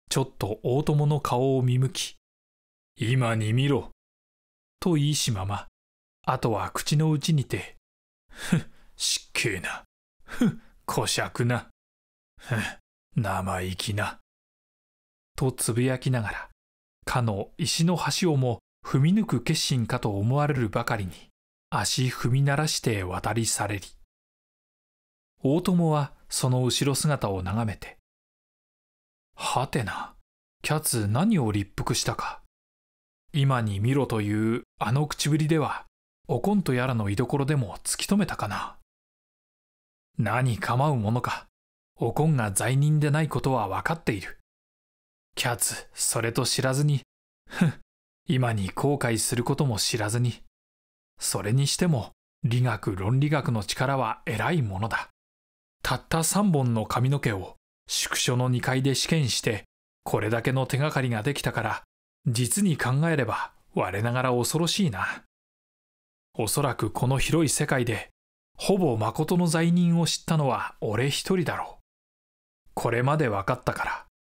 B: ちょっと大友の顔を見向き「今に見ろ」と言いしままあとは口の内にて「ふっ失敬な」「ふっこしゃくな」「ふっ生意気な」とつぶやきながらかの石の橋をも踏み抜く決心かと思われるばかりに足踏み鳴らして渡り去れり。大友はその後ろ姿を眺めて、はてな、キャツ何を立腹したか。今に見ろというあの口ぶりでは、おこんとやらの居所でも突き止めたかな。何構うものか、おこんが罪人でないことは分かっている。キャツ、それと知らずに、ふん、今に後悔することも知らずに、それにしても理学論理学の力は偉いものだたった3本の髪の毛を宿所の2階で試験してこれだけの手がかりができたから実に考えれば我ながら恐ろしいなおそらくこの広い世界でほぼ誠の罪人を知ったのは俺一人だろうこれまで分かったか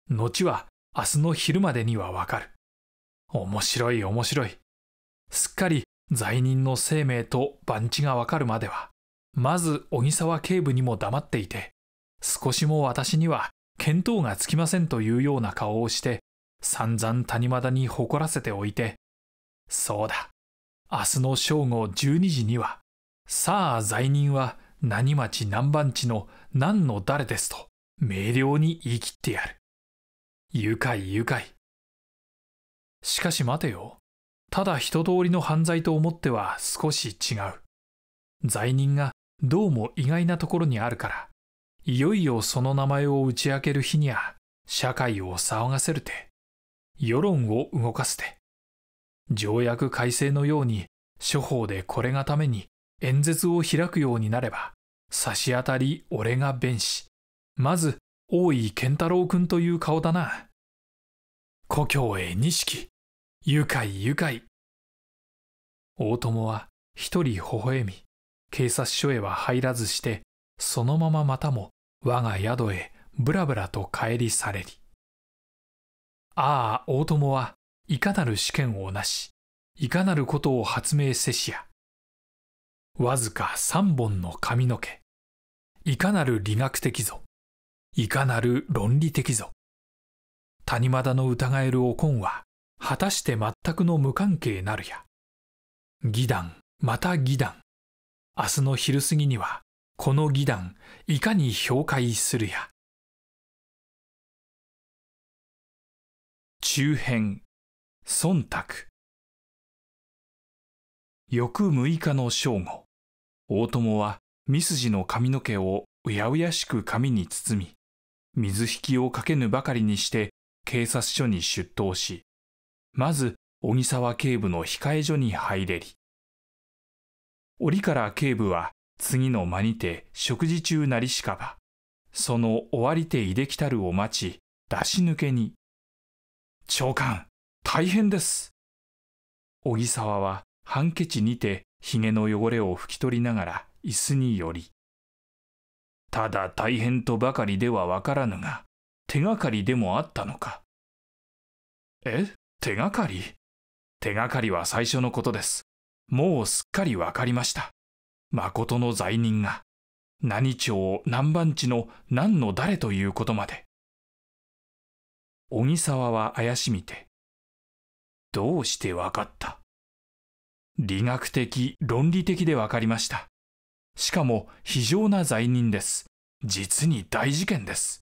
B: ら後は明日の昼までには分かる面白い面白いすっかり罪人の生命と番地がわかるまでは、まず小木沢警部にも黙っていて、少しも私には見当がつきませんというような顔をして、散々谷間田に誇らせておいて、そうだ、明日の正午12時には、さあ罪人は何町何番地の何の誰ですと、明瞭に言い切ってやる。愉快愉快。しかし待てよ。ただ一通りの犯罪と思っては少し違う。罪人がどうも意外なところにあるから、いよいよその名前を打ち明ける日には、社会を騒がせるて、世論を動かすて。条約改正のように、処方でこれがために演説を開くようになれば、差し当たり俺が弁士。まず、大井健太郎君という顔だな。故郷へ錦。愉快愉快。大友は一人微笑み、警察署へは入らずして、そのまままたも我が宿へぶらぶらと帰りされり。ああ、大友
A: はい
B: かなる試験をなし、いかなることを発明せしや。わずか三本の髪の毛。いかなる理学的ぞ。いかなる論理的ぞ。谷間田の疑えるおこんは、果たして全くの無関係なるや。義団、また義団。
A: 明日の昼過ぎには、この義団、いかに評価するや。中編、忖度。翌6日の正午、
B: 大友は、スじの髪の毛をうやうやしく髪に包み、水引きをかけぬばかりにして警察署に出頭し、まず小木沢警部の控え所に入れり折から警部は次の間にて食事中なりしかばその終わりていできたるを待ち出し抜けに長官大変です小木沢はハンケチにてひげの汚れを拭き取りながら椅子に寄りただ大変とばかりではわからぬが手がかりでもあったのかえ手がかり手がかりは最初のことです。もうすっかりわかりました。誠の罪人が、何町何番地の何の誰とい
A: うことまで。小木沢は怪しみて、どうしてわかった理学的、論理的でわかりま
B: した。しかも非常な罪人です。実に大事件です。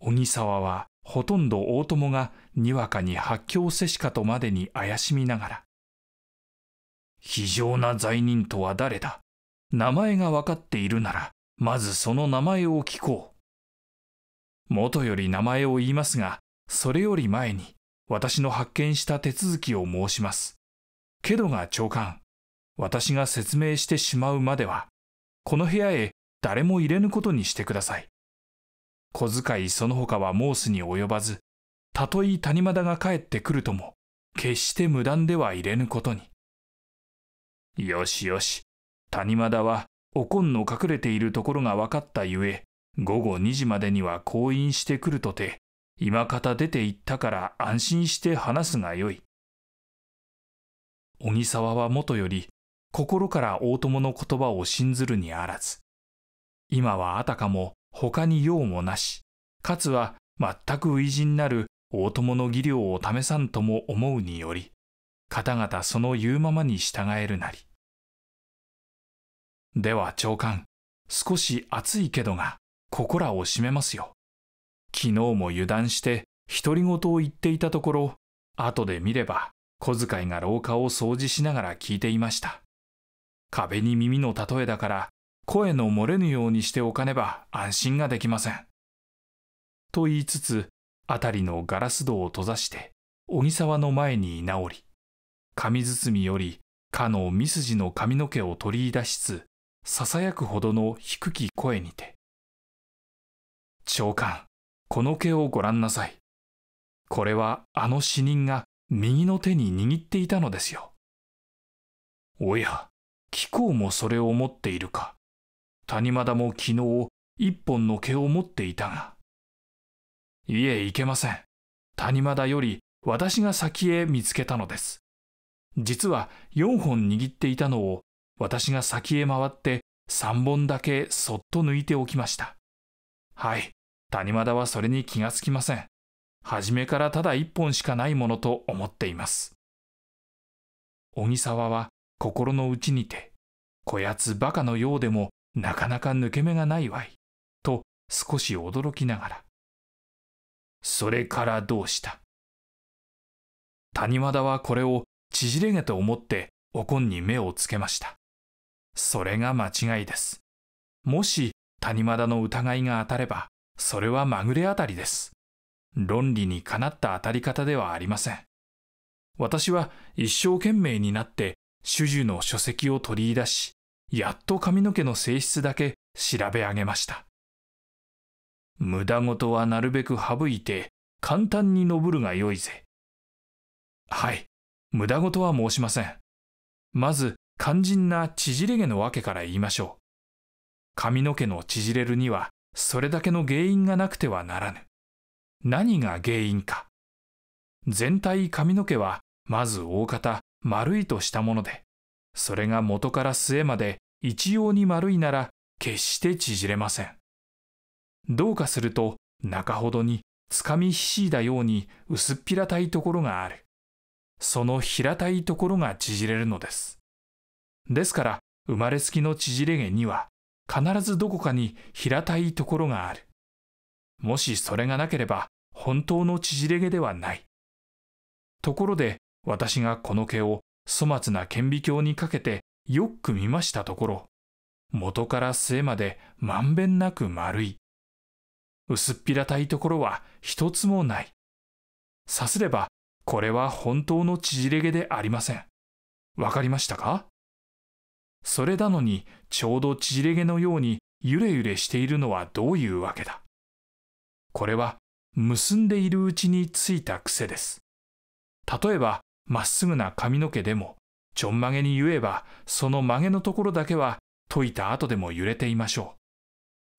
B: 小木沢はほとんど大友がにわかに発狂せしかとまでに怪しみながら非常な罪人とは誰だ名前がわかっているならまずその名前を聞こうもとより名前を言いますがそれより前に私の発見した手続きを申しますけどが長官私が説明してしまうまではこの部屋へ誰も入れぬことにしてください小遣いその他は申すに及ばず、たとえ谷間田が帰ってくるとも、決して無断では入れぬことに。よしよし、谷間田はおこんの隠れているところが分かったゆえ、午後2時までには降院してくるとて、今方出て行ったから安心して話すがよい。小木沢はもとより、心から大友の言葉を信ずるにあらず、今はあたかも他に用もなし、かつは全く初陣なる大友の技量を試さんとも思うにより、方々その言うままに従えるなり。では長官、少し暑いけどが、ここらを閉めますよ。昨日も油断して独り言を言っていたところ、後で見れば小遣いが廊下を掃除しながら聞いていました。壁に耳の例えだから声の漏れぬようにしておかねば安心ができません。と言いつつ、辺りのガラス戸を閉ざして、小木沢の前に居直り、紙包みより、かの三筋の髪の毛を取り出しつ、ささやくほどの低き声にて、長官、この毛をご覧なさい。これはあの死人が右の手に握っていたのですよ。おや、貴公もそれを持っているか。谷間田も昨日一本の毛を持っていたが。いえ、行けません。谷間田より私が先へ見つけたのです。実は4本握っていたのを私が先へ回って3本だけそっと抜いておきました。はい、谷間田はそれに気がつきません。初めからただ1本しかないものと思っています。小木沢は心の内にて、こやつバカのようでもなかなか抜け目がないわい。と少し驚きながら。それからどうした谷和田はこれを縮れ毛と思っておこんに目をつけました。それが間違いです。もし谷間田の疑いが当たれば、それはまぐれ当たりです。論理にかなった当たり方ではありません。私は一生懸命になって主樹の書籍を取り出し、やっと髪の毛の性質だけ調べ上げました。無駄事はなるべく省いて、簡単に登るがよいぜ。はい、無駄事は申しません。まず、肝心な縮れ毛のわけから言いましょう。髪の毛の縮れるには、それだけの原因がなくてはならぬ。何が原因か。全体髪の毛は、まず大方、丸いとしたもので、それが元から末まで一様に丸いなら決して縮れません。どうかすると中ほどにつかみひしいだように薄っぴらたいところがある。その平たいところが縮れるのです。ですから生まれつきの縮れ毛には必ずどこかに平たいところがある。もしそれがなければ本当の縮れ毛ではない。ところで私がこの毛を粗末な顕微鏡にかけてよく見ましたところ、元から末までまんべんなく丸い。薄っぴらたいところは一つもない。さすれば、これは本当の縮れ毛でありません。わかりましたかそれなのに、ちょうど縮れ毛のようにゆれゆれしているのはどういうわけだ。これは、結んでいるうちについた癖です。例えば、まっすぐな髪の毛でも、ちょんまげに言えば、その曲げのところだけは解いた後でも揺れていましょ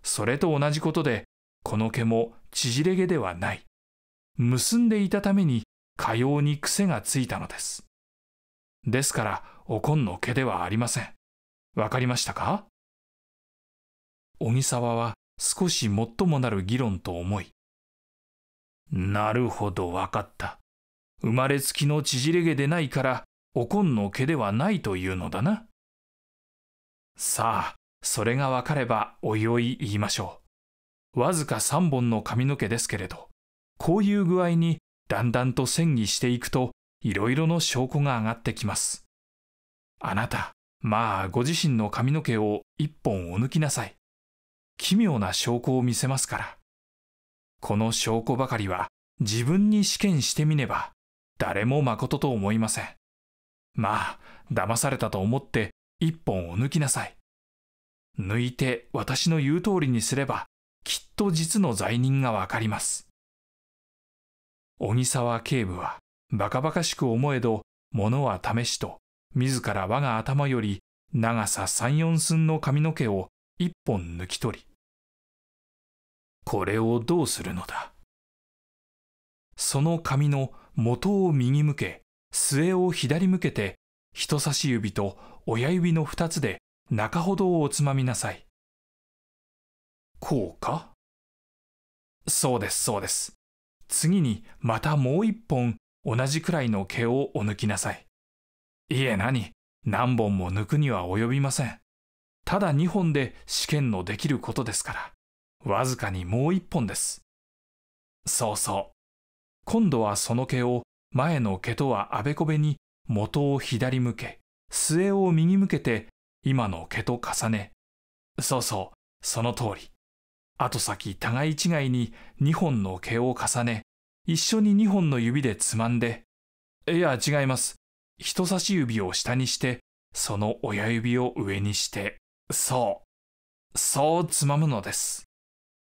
B: う。それと同じことで、この毛も縮れ毛ではない。結んでいたために、かように癖がついたのです。ですから、おこんの毛ではありません。
A: わかりましたか小木沢は少しもっともなる議論と思い。なるほど、わかった。生ま
B: れつきの縮れ毛でないから、おこんの毛ではないというのだな。さあ、それがわかればおいおい言いましょう。わずか3本の髪の毛ですけれど、こういう具合にだんだんと戦移していくと、いろいろの証拠が上がってきます。あなた、まあご自身の髪の毛を1本お抜きなさい。奇妙な証拠を見せますから。この証拠ばかりは自分に試験してみねば、誰も誠と思いません。まあ、騙されたと思って一本を抜きなさい。抜いて私の言う通りにすれば、きっと実の罪人がわかります。小木沢警部は、バカバカしく思えど、物は試しと、自ら我が頭より長さ三四寸の髪の毛を一本抜き取り、これをどうするのだ。その髪の元を右向け、末を左向けて人差し指と親指の2つで中ほどをおつまみなさい。こうかそうですそうです。次にまたもう1本同じくらいの毛をお抜きなさい。いえ何、何本も抜くには及びません。ただ2本で試験のできることですから、わずかにもう1本です。そうそう。今度はその毛を前の毛とはあべこべに元を左向け、末を右向けて今の毛と重ね。そうそう、その通り。後先互い違いに2本の毛を重ね、一緒に2本の指でつまんで、いや違います。人差し指を下にして、その親指を上にして、そう、そうつまむのです。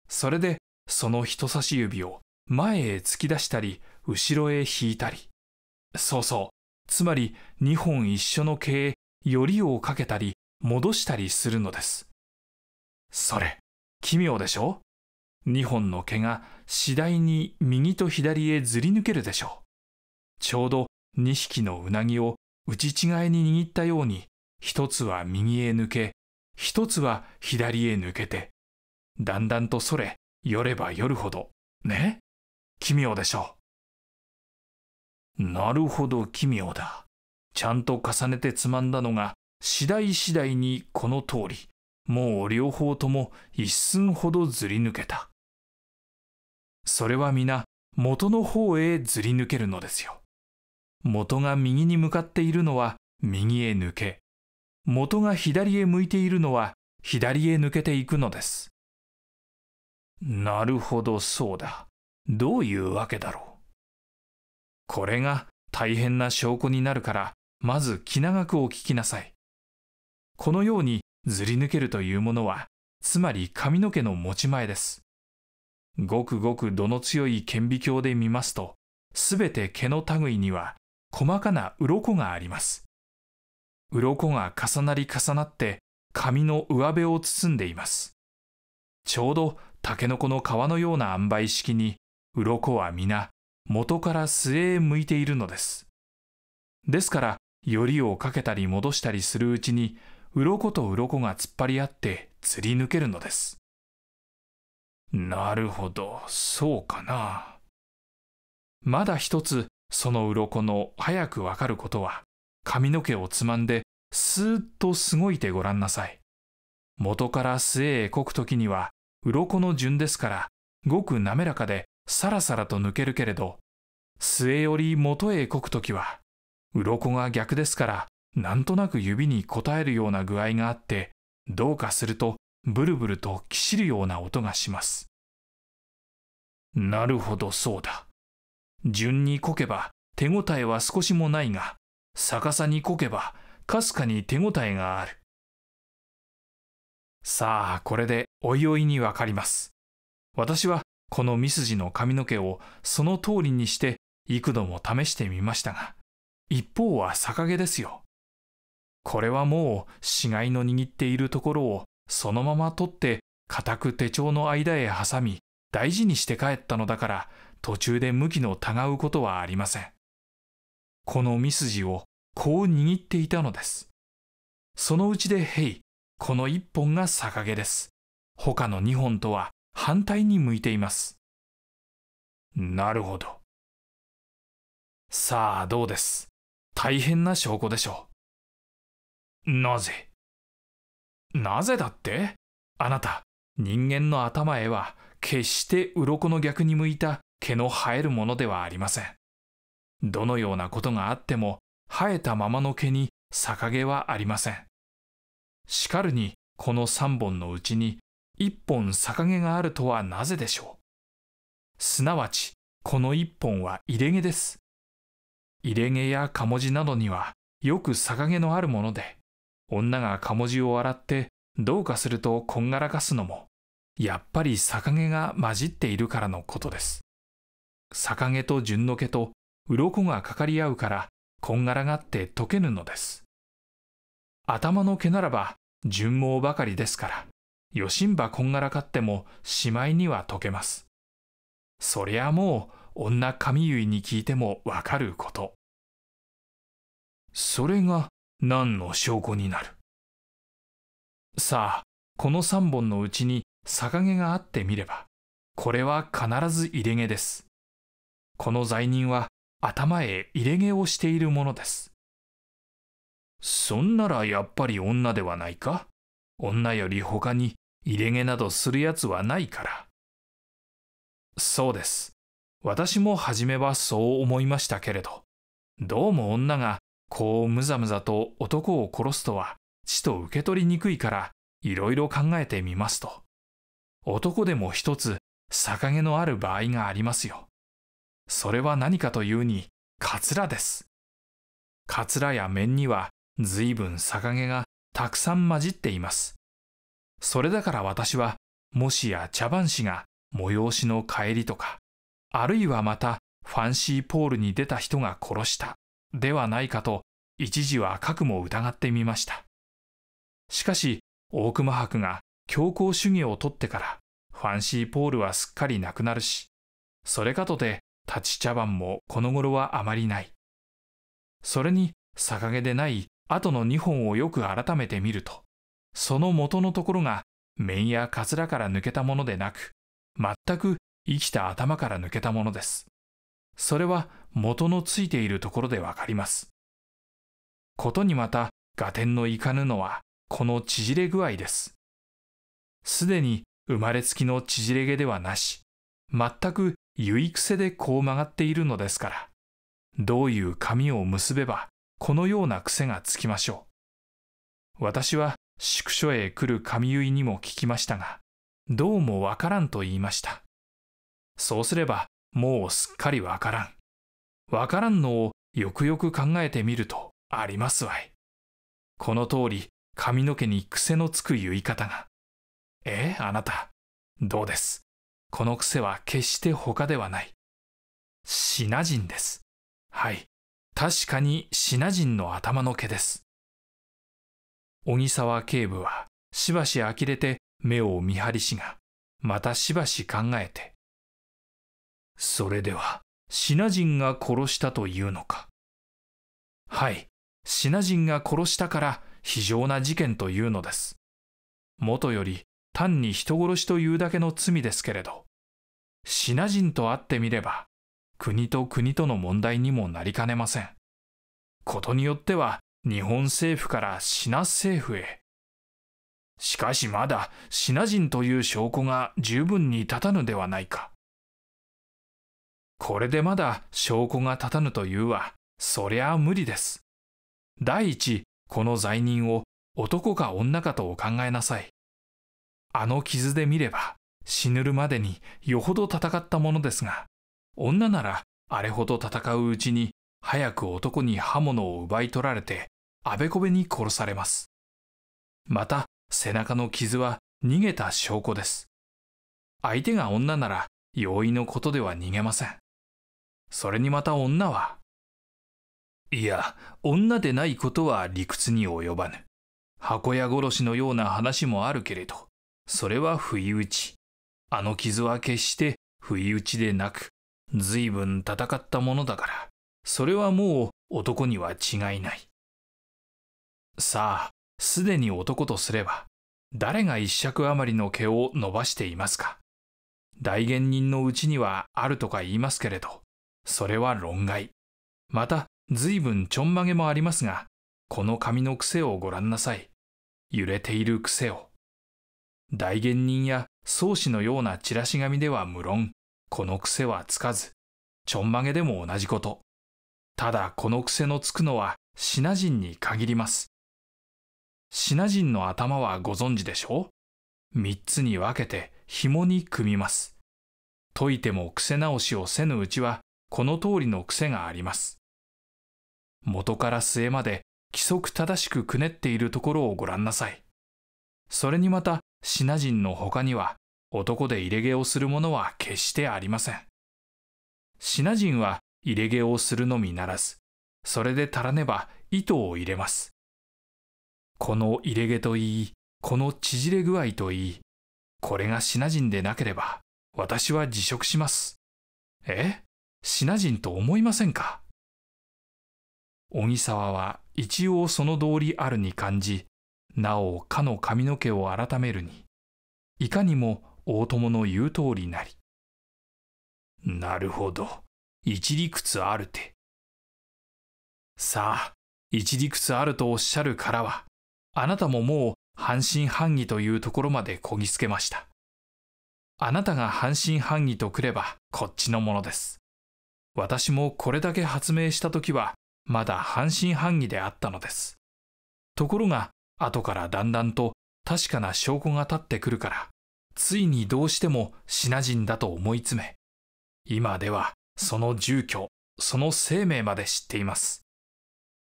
B: それで、その人差し指を前へ突き出したり、後ろへ引いたりそうそうつまり2本一緒の毛へよりをかけたり戻したりするのですそれ奇妙でしょ2本の毛が次第に右と左へずり抜けるでしょうちょうど2匹のうなぎを打ち違いに握ったように1つは右
A: へ抜け1つは左へ抜けてだんだんとそれ寄れば寄るほどね奇妙でしょう
B: なるほど奇妙だ。ちゃんと重ねてつまんだのが、次第次第にこの通り、もう両方とも一寸ほどずり抜けた。それは皆、元の方へずり抜けるのですよ。元が右に向かっているのは右へ抜け、元が左へ向いているのは左へ抜けていくのです。なるほどそうだ。どういうわけだろう。これが大変な証拠になるから、まず気長くお聞きなさい。このようにずり抜けるというものは、つまり髪の毛の持ち前です。ごくごく度の強い顕微鏡で見ますと、すべて毛の類には細かな鱗があります。鱗が重なり重なって髪の上辺を包んでいます。ちょうどタケノコの皮のような塩梅式に、鱗は皆元から末へ向いているのです。ですから、よりをかけたり戻したりするうちに、鱗と鱗が突っ張り合って釣り抜けるのです。なるほど、そうかな。まだ一つ、その鱗の早くわかることは、髪の毛をつまんで、スーッとすごいてごらんなさい。元から末へこくときには、鱗の順ですから、ごく滑らかでさらさらと抜けるけれど末より元へこく時は鱗が逆ですからなんとなく指に応えるような具合があってどうかするとブルブルときしるような音がしますなるほどそうだ順にこけば手応えは少しもないが逆さにこけばかすかに手応えがあるさあこれでおいおいにわかります私はこのミスジの髪の毛をその通りにして幾度も試してみましたが、一方は逆毛ですよ。これはもう死骸の握っているところをそのまま取って固く手帳の間へ挟み大事にして帰ったのだから途中で向きのたがうことはありません。このミスジをこう握っていたのです。そのうちで
A: へい、この一本が逆毛です。他の二本とは反対に向いています。なるほど。さあ、どうです大変な証拠でしょう。なぜ
B: なぜだってあなた、人間の頭へは決して鱗の逆に向いた毛の生えるものではありません。どのようなことがあっても生えたままの毛に逆毛はありません。しかるにこの3本のうちに一本逆毛があるとはなぜでしょうすなわちこの一本は入れ毛です入れ毛やかもじなどにはよく逆毛のあるもので女がかもじを洗ってどうかするとこんがらかすのもやっぱり逆毛が混じっているからのことです逆毛と順の毛と鱗がかかり合うからこんがらがって溶けぬのです頭の毛ならば順毛ばかりですからよしんばこんがらかってもしまいには解けます。そりゃもう女髪結いに聞いてもわかること。
A: それが何の証拠になる。さあ、この3本のうちに逆毛があってみれば、
B: これは必ず入れ毛です。この罪人は頭へ入れ毛をしているものです。そんならやっぱり女ではないか女より他に入れ毛などするやつはないから。そうです。私も初めはそう思いましたけれど、どうも女がこうむざむざと男を殺すとは、ちと受け取りにくいから、いろいろ考えてみますと。男でも一つ、逆毛のある場合がありますよ。それは何かというに、カツラです。カツラや面には、随分逆毛がたくさん混じっています。それだから私は、もしや茶番師が催しの帰りとか、あるいはまたファンシーポールに出た人が殺した、ではないかと、一時は核も疑ってみました。しかし、大隈博が強硬主義を取ってから、ファンシーポールはすっかりなくなるし、それかとて立ち茶番もこの頃はあまりない。それに、逆毛でない後の2本をよく改めて見ると、その元のところが面やかつらから抜けたものでなく、全く生きた頭から抜けたものです。それは元のついているところでわかります。ことにまた、合点のいかぬのは、この縮れ具合です。すでに生まれつきの縮れ毛ではなし、全く結い癖でこう曲がっているのですから、どういう髪を結べばこのような癖がつきましょう。私は宿所へ来る神結にも聞きましたが、どうもわからんと言いました。そうすれば、もうすっかりわからん。わからんのをよくよく考えてみるとありますわい。この通り、髪の毛に癖のつく言い方が。えあなた、どうですこの癖は決して他ではない。シナ人です。はい、確かにシナ人の頭の毛です。小木沢警部はしばし呆れて目を見張りしが、またしばし考えて。それでは、シナ人が殺したというのか。はい、シナ人が殺したから非常な事件というのです。元より単に人殺しというだけの罪ですけれど、シナ人と会ってみれば、国と国との問題にもなりかねません。ことによっては日本政府からシナ政府へ。しかしまだシナ人という証拠が十分に立たぬではないか。これでまだ証拠が立たぬというは、そりゃあ無理です。第一、この罪人を男か女かとお考えなさい。あの傷で見れば、死ぬるまでによほど戦ったものですが、女ならあれほど戦ううちに早く男に刃物を奪い取られてあべこべに殺されます。また背中の傷は逃げた証拠です。相手が女なら容易のことでは逃げません。それにまた女は。いや、女でないことは理屈に及ばぬ。箱屋殺しのような話もあるけれど、それは不意打ち。あの傷は決して不意打ちでなく、随分戦ったものだから、それはもう男には違いない。さあ、すでに男とすれば、誰が一尺余りの毛を伸ばしていますか大言人のうちにはあるとか言いますけれど、それは論外。また、随分ちょんまげもありますが、この髪の癖をご覧なさい。揺れている癖を。大言人や宗師のようなチラシ紙では無論、この癖はつかず、ちょんまげでも同じこと。ただこの癖のつくのはシナ人に限ります。シナ人の頭はご存知でしょう三つに分けて紐に組みます。解いても癖直しをせぬうちは、この通りの癖があります。元から末まで規則正しくくねっているところをご覧なさい。それにまた、シナ人の他には、男で入れ毛をするものは決してありません。シナ人は入れ毛をするのみならず、それで足らねば糸を入れます。この入れ毛といい、この縮れ具合といい、これがシナ人でなければ、私は辞職します。えシナ人と思いませんか小木沢は一応その通りあるに感じ、なおかの髪の毛を改めるに、いかにも大友の言う通りなり。
A: なるほど。一理屈あるて。さあ、一理屈あるとおっしゃるからは、あなたももう
B: 半信半疑というところまでこぎつけました。あなたが半信半疑とくればこっちのものです。私もこれだけ発明した時はまだ半信半疑であったのです。ところが後からだんだんと確かな証拠が立ってくるからついにどうしてもシナ人だと思い詰め、今ではその住居、その生命まで知っています。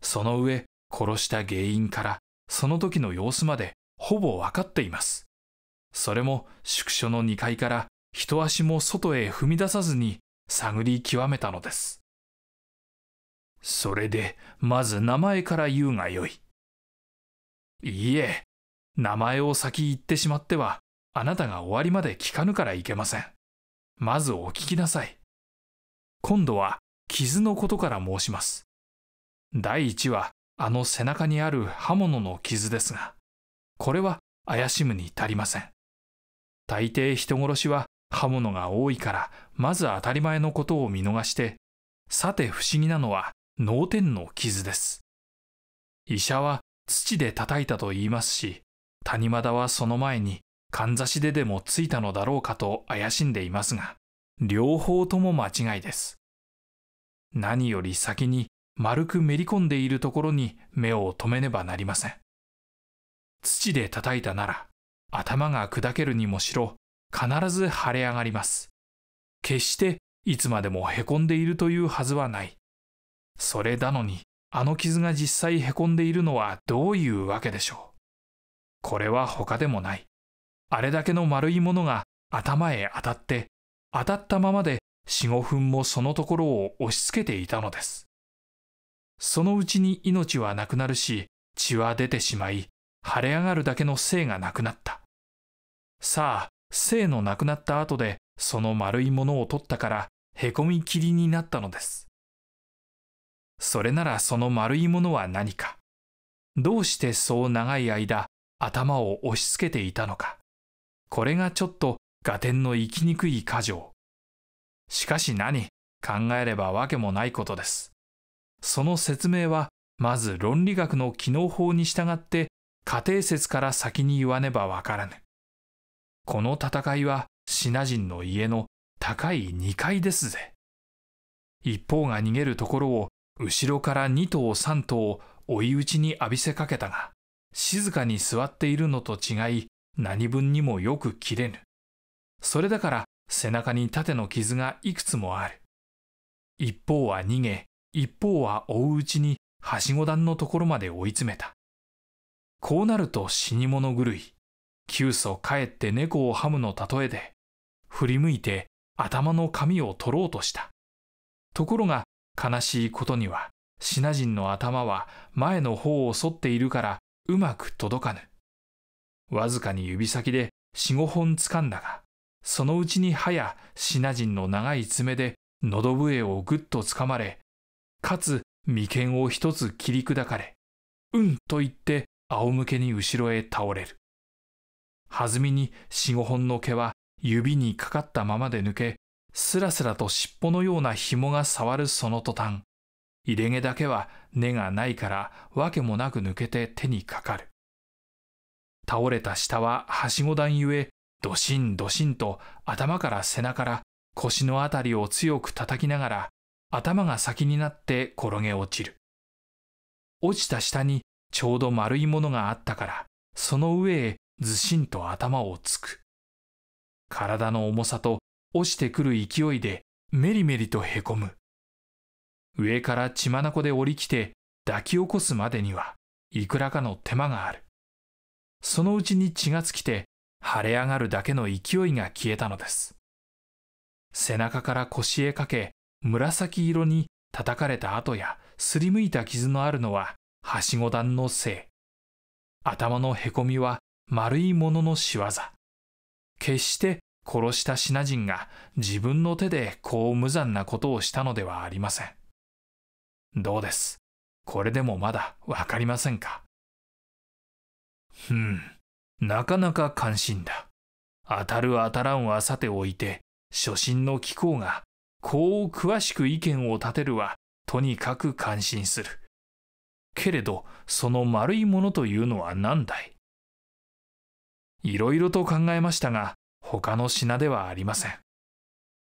B: その上、殺した原因からその時の様子までほぼ分かっています。それも宿所の2階から一足も外へ踏み出さずに探り極めたのです。それで、まず名前から言うがよい。いいえ、名前を先言ってしまってはあなたが終わりまで聞かぬからいけません。まずお聞きなさい。今度は傷のことから申します。第一はあの背中にある刃物の傷ですが、これは怪しむに足りません。大抵人殺しは刃物が多いから、まず当たり前のことを見逃して、さて不思議なのは脳天の傷です。医者は土で叩いたと言いますし、谷間田はその前にかんざしででもついたのだろうかと怪しんでいますが、両方とも間違いです。何より先に丸くめり込んでいるところに目を留めねばなりません。土で叩いたなら、頭が砕けるにもしろ、必ず腫れ上がります。決していつまでもへこんでいるというはずはない。それなのに、あの傷が実際へこんでいるのはどういうわけでしょう。これは他でもない。あれだけの丸いものが頭へ当たって、当たったままで4、5分もそのところを押し付けていたのです。そのうちに命はなくなるし、血は出てしまい、腫れ上がるだけの性がなくなった。さあ、性のなくなった後で、その丸いものを取ったから、へこみきりになったのです。それならその丸いものは何か。どうしてそう長い間、頭を押し付けていたのか。これがちょっと合点の行きにくい箇条。しかし何、考えればわけもないことです。その説明は、まず論理学の機能法に従って、仮定説から先に言わねばわからぬ。この戦いは、シナ人の家の高い2階ですぜ。一方が逃げるところを、後ろから2頭3頭追い打ちに浴びせかけたが、静かに座っているのと違い、何分にもよく切れぬ。それだから背中に盾の傷がいくつもある。一方は逃げ、一方は追ううちにはしご団のところまで追い詰めた。こうなると死に物狂い、窮か帰って猫をはむの例えで、振り向いて頭の髪を取ろうとした。ところが悲しいことには、シナ人の頭は前の方を反っているからうまく届かぬ。わずかに指先で四五本掴んだが、そのうちに歯やシナ人の長い爪で喉笛をぐっと掴まれ、かつ眉間を一つ切り砕かれ、うんと言って仰向けに後ろへ倒れる。弾みに四五本の毛は指にかかったままで抜け、すらすらと尻尾のような紐が触るその途端、入れ毛だけは根がないからわけもなく抜けて手にかかる。倒れた下ははしご段ゆえ、ドシンドシンと頭から背中から腰のあたりを強く叩きながら、頭が先になって転げ落ちる。落ちた下にちょうど丸いものがあったから、その上へずしんと頭をつく。体の重さと落ちてくる勢いでメリメリとへこむ。上から血眼で降りきて抱き起こすまでにはいくらかの手間がある。そのうちに血が尽きて腫れ上がるだけの勢いが消えたのです背中から腰へかけ紫色に叩かれた跡やすりむいた傷のあるのははしご段のせい頭のへこみは丸いものの仕業決して殺したシナ人が自分の手でこう無残なことをしたのではありませんどうですこれでもまだ分かりませんかふん、なかなか関心だ。当たる当たらんはさておいて、初心の機構が、こう詳しく意見を立てるは、とにかく感心する。けれど、その丸いものというのは何だいいろいろと考えましたが、他の品ではありません。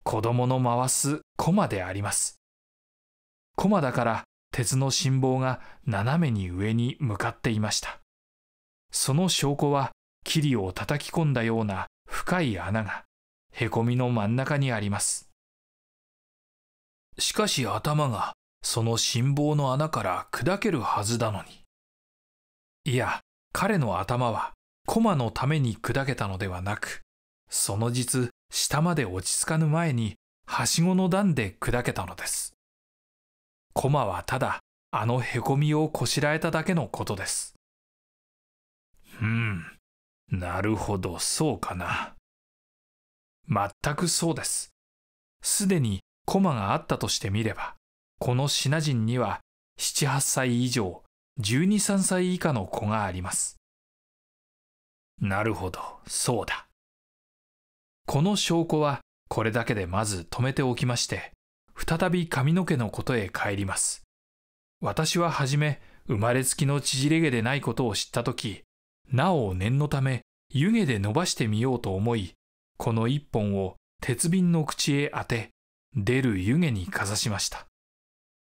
B: 子供の回す駒であります。駒だから鉄の心棒が斜めに上に向かっていました。その証拠は霧を叩き込んだような深い穴がへこみの真ん中にあ
A: りますしかし頭がその心抱の穴から砕けるはずなのにいや彼の頭は
B: 駒のために砕けたのではなくその実下まで落ち着かぬ前にはしごの段で砕けたのです駒はただあのへこみをこしらえただけのことです
A: うん、なるほど、そうかな。
B: 全くそうです。すでに駒があったとしてみれば、この品人には7、8歳以上、12、3歳以下の子があります。なるほど、そうだ。この証拠はこれだけでまず止めておきまして、再び髪の毛のことへ帰ります。私ははじめ、生まれつきの縮れ毛でないことを知ったとき、なお念のため湯気で伸ばしてみようと思いこの一本を鉄瓶の口へ当て出る湯気にかざしました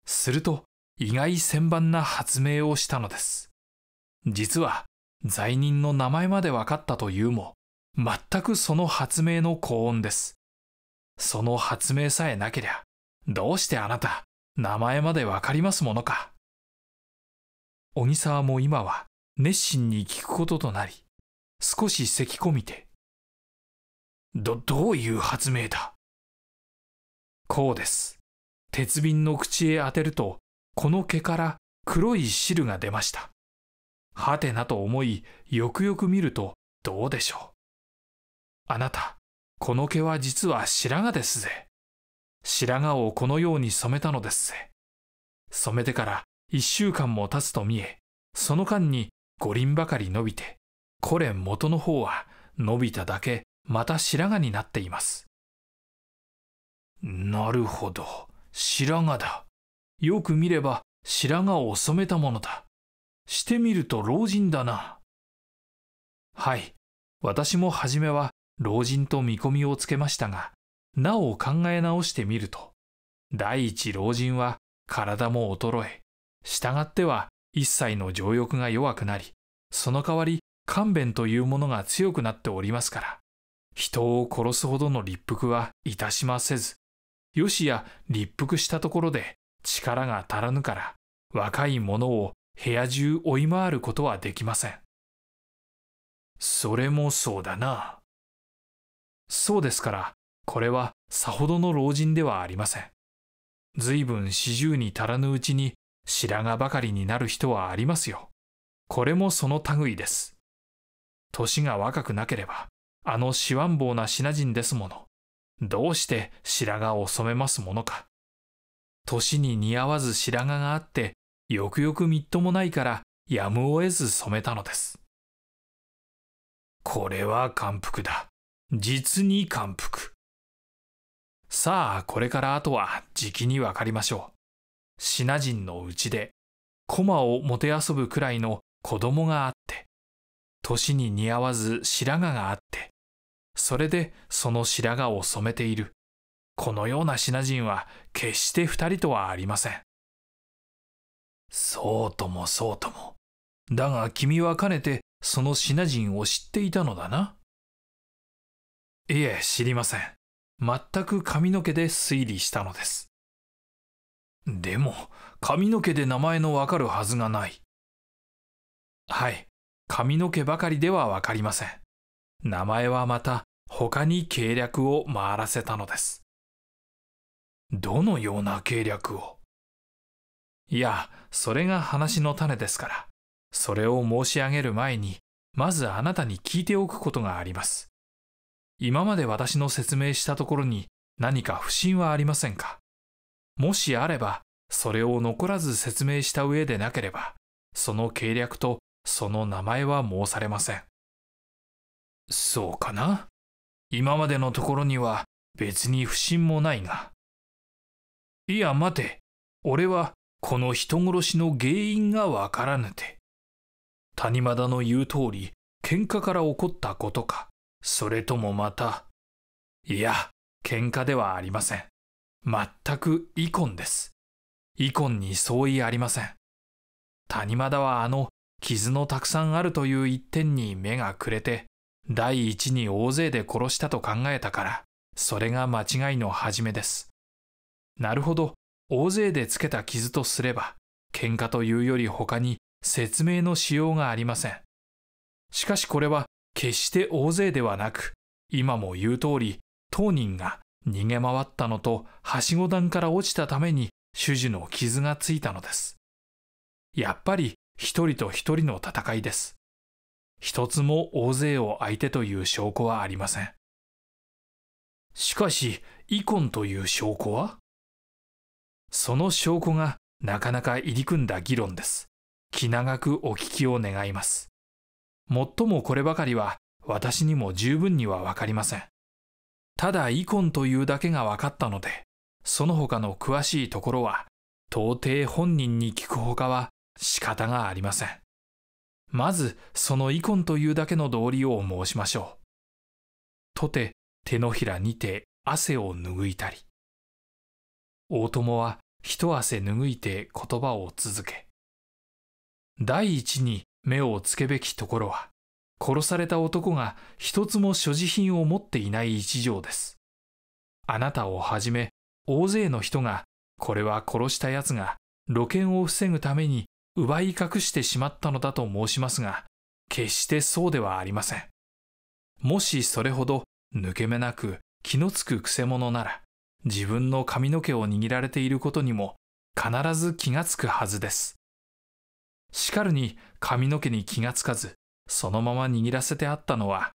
B: すると意外千番な発明をしたのです実は罪人の名前までわかったというも全くその発明の高音ですその発明さえなけりゃどうしてあなた名前までわかりますものか
A: 小木沢も今は熱心に聞くこととなり、少し咳込みて、ど、どういう発明だこうです。鉄瓶の口へ当てると、この毛
B: から黒い汁が出ました。はてなと思い、よくよく見ると、どうでしょう。あなた、この毛は実は白髪ですぜ。白髪をこのように染めたのですぜ。染めてから一週間も経つと見え、その間に五輪ばかり伸びて、これ元の方は伸びただけ、また白髪になっています。なるほど、白髪だ。よく見れば白髪を染めたものだ。してみると老人だな。はい、私も初めは老人と見込みをつけましたが、なお考え直してみると、第一老人は体も衰え、従っては一切の情欲が弱くなり、その代わり勘弁というものが強くなっておりますから、人を殺すほどの立腹はいたしませず、よしや立腹したところで力が足らぬから、若い者を部屋中追い回ることはできません。それもそうだな。そうですから、これはさほどの老人ではありません。随分四十に足らぬうちに白髪ばかりになる人はありますよ。これもその類です。年が若くなければ、あのしわんぼうなシナ人ですもの。どうして白髪を染めますものか。年に似合わず白髪があって、よくよくみっともないから、やむを得ず染めたのです。これは感服だ。実に感服。さあ、これからあとは、じきにわかりましょう。シナ人のうちで駒をもてあそぶくらいの子供があって年に似合わず白髪があってそれでその白髪を染めているこのようなシナ人は決して二人とはありませんそうともそうともだが君はかねてそのシナ人を知っていたのだないえ知りません全く髪の毛で推理したのですでも髪の毛で名前のわかるはずがないはい髪の毛ばかりではわかりません名前はまた他に計略を回らせたのです
A: どのような計略を
B: いやそれが話の種ですからそれを申し上げる前にまずあなたに聞いておくことがあります今まで私の説明したところに何か不審はありませんかもしあれば、それを残らず説明した上でなければ、その計略とその名前は申されません。そうかな今までのところには別に不審もないが。いや待て、俺はこの人殺しの原因がわからぬて。谷間田の言う通り、喧嘩から起こったことか、それともまた、いや、喧嘩ではありません。全く遺恨です。遺恨に相違ありません。谷間田はあの傷のたくさんあるという一点に目がくれて、第一に大勢で殺したと考えたから、それが間違いの始めです。なるほど、大勢でつけた傷とすれば、喧嘩というより他に説明のしようがありません。しかしこれは決して大勢ではなく、今も言う通り、当人が逃げ回ったのと、はしご段から落ちたために、主樹の傷がついたのです。やっぱり、一人と一人の戦いです。一つも大勢を相手という証拠はありません。しかし、イコンという証拠はその証拠がなかなか入り組んだ議論です。気長くお聞きを願います。もっともこればかりは私にも十分にはわかりません。ただイコンというだけが分かったので、その他の詳しいところは、到底本人に聞くほかは仕方がありません。まず、そのイコンというだけの道理を申しましょう。とて、手のひらにて汗を拭いたり。大友は一汗拭いて言葉を続け。第一に目をつけべきところは、殺された男が一つも所持品を持っていない一条です。あなたをはじめ、大勢の人が、これは殺した奴が、露見を防ぐために奪い隠してしまったのだと申しますが、決してそうではありません。もしそれほど抜け目なく気のつくくせ者なら、自分の髪の毛を握られていることにも必ず気がつくはずです。しかるに髪の毛に気がつかず、そのまま握らせてあったのは、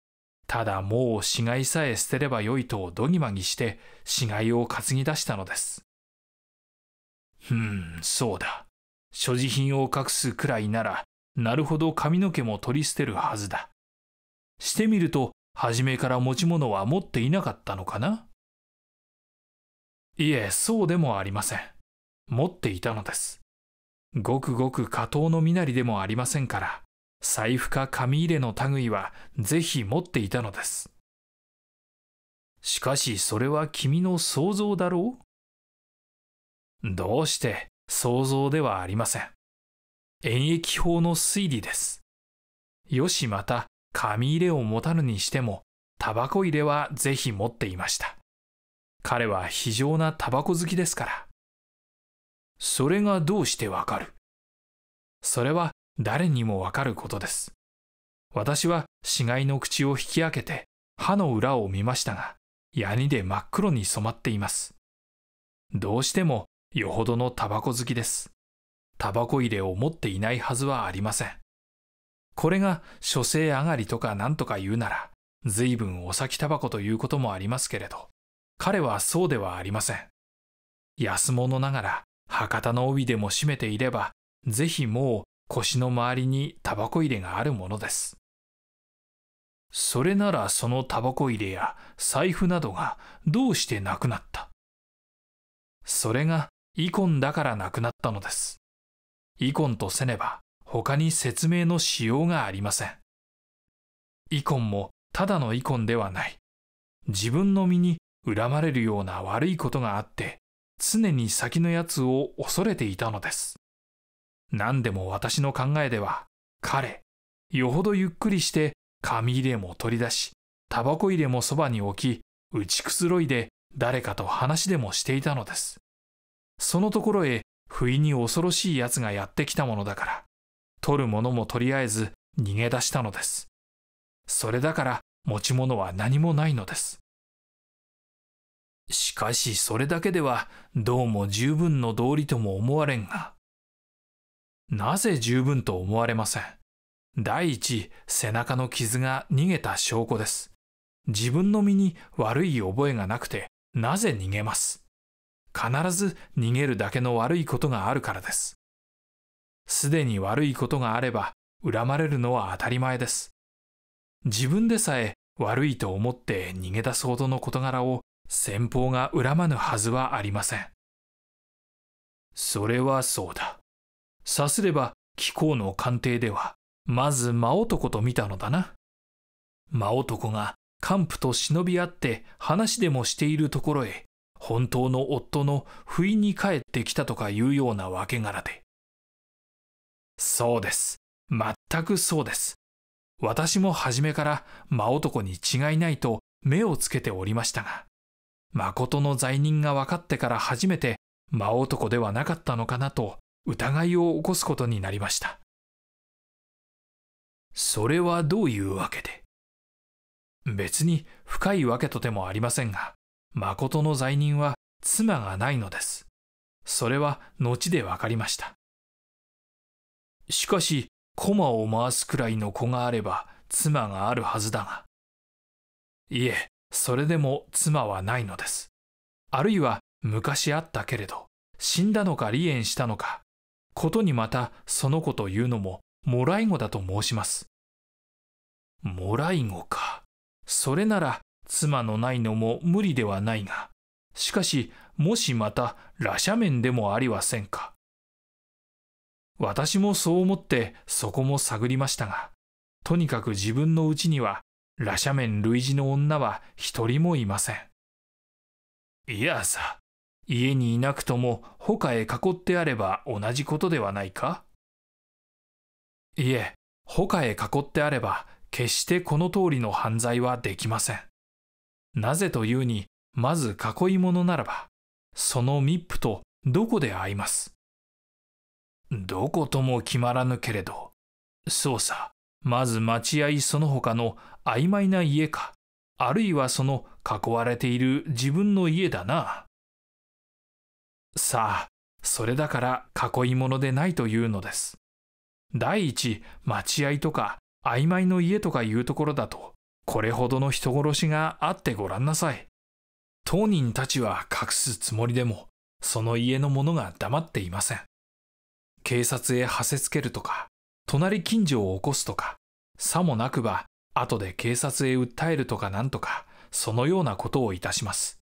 B: ただもう死骸さえ捨てればよいとどぎまぎして死骸を担ぎ出したのです。うん、そうだ。所持品を隠すくらいなら、なるほど髪の毛も取り捨てるはずだ。してみると、初めから持ち物は持っていなかったのかないえ、そうでもありません。持っていたのです。ごくごく下等の身なりでもありませんから、財布か紙入れの類はぜひ持っていたのです。しかしそれは君の想像だろうどうして想像ではありません。演疫法の推理です。よしまた紙入れを持たぬにしても、タバコ入れはぜひ持っていました。彼は非常なタバコ好きですから。それがどうしてわかるそれは誰にもわかることです。私は死骸の口を引き開けて歯の裏を見ましたが、闇で真っ黒に染まっています。どうしてもよほどのタバコ好きです。タバコ入れを持っていないはずはありません。これが書生上がりとかなんとか言うなら、随分お先タバコということもありますけれど、彼はそうではありません。安物ながら博多の帯でも締めていれば、ぜひもう腰の周りにタバコ入れがあるものです。それならそのタバコ入れや財布などがどうしてなくなったそれがイコンだからなくなったのです。イコンとせねば他に説明のしようがありません。イコンもただのイコンではない。自分の身に恨まれるような悪いことがあって常に先のやつを恐れていたのです。何でも私の考えでは、彼、よほどゆっくりして紙入れも取り出し、タバコ入れもそばに置き、打ちくつろいで誰かと話でもしていたのです。そのところへ、不意に恐ろしい奴がやってきたものだから、取るものもとりあえず逃げ出したのです。それだから持ち物は何もないのです。しかしそれだけではどうも十分の道理とも思われんが、なぜ十分と思われません。第一、背中の傷が逃げた証拠です。自分の身に悪い覚えがなくて、なぜ逃げます必ず逃げるだけの悪いことがあるからです。すでに悪いことがあれば、恨まれるのは当たり前です。自分でさえ悪いと思って逃げ出すほどの事柄を先方が恨まぬはずはありません。それはそうだ。さすれば貴公の鑑定ではまず真男と見たのだな真男が幹部と忍び合って話でもしているところへ本当の夫の不意に帰ってきたとかいうような訳柄でそうです全くそうです私も初めから真男に違いないと目をつけておりましたが誠の罪人が分かってから初めて真男ではなかったのかなと疑いを起こすことになりましたそれはどういうわけで別に深いわけとてもありませんが誠の罪人は妻がないのですそれは後で分かりましたしかし駒を回すくらいの子があれば妻があるはずだがいえそれでも妻はないのですあるいは昔あったけれど死んだのか離縁したのかことにまたその子というのももらい子だと申します。もらい子か。それなら妻のないのも無理ではないが、しかしもしまた羅斜面でもありはせんか。私もそう思ってそこも探りましたが、とにかく自分のうちには羅斜面類似の女は一人もいません。いやさ、家にいなくとも他へ囲ってあれば同じことではないかいえ、他へ囲ってあれば決してこの通りの犯罪はできません。なぜというに、まず囲い物ならば、その密布とどこで会いますどことも決まらぬけれど、そうさ、まず待合その他の曖昧な家か、あるいはその囲われている自分の家だな。さあ、それだから囲い物でないというのです。第一、待合とか曖昧の家とかいうところだと、これほどの人殺しがあってごらんなさい。当人たちは隠すつもりでも、その家の者が黙っていません。警察へはせつけるとか、隣近所を起こすとか、さもなくば、後で警察へ訴えるとかなんとか、そのようなことをいたします。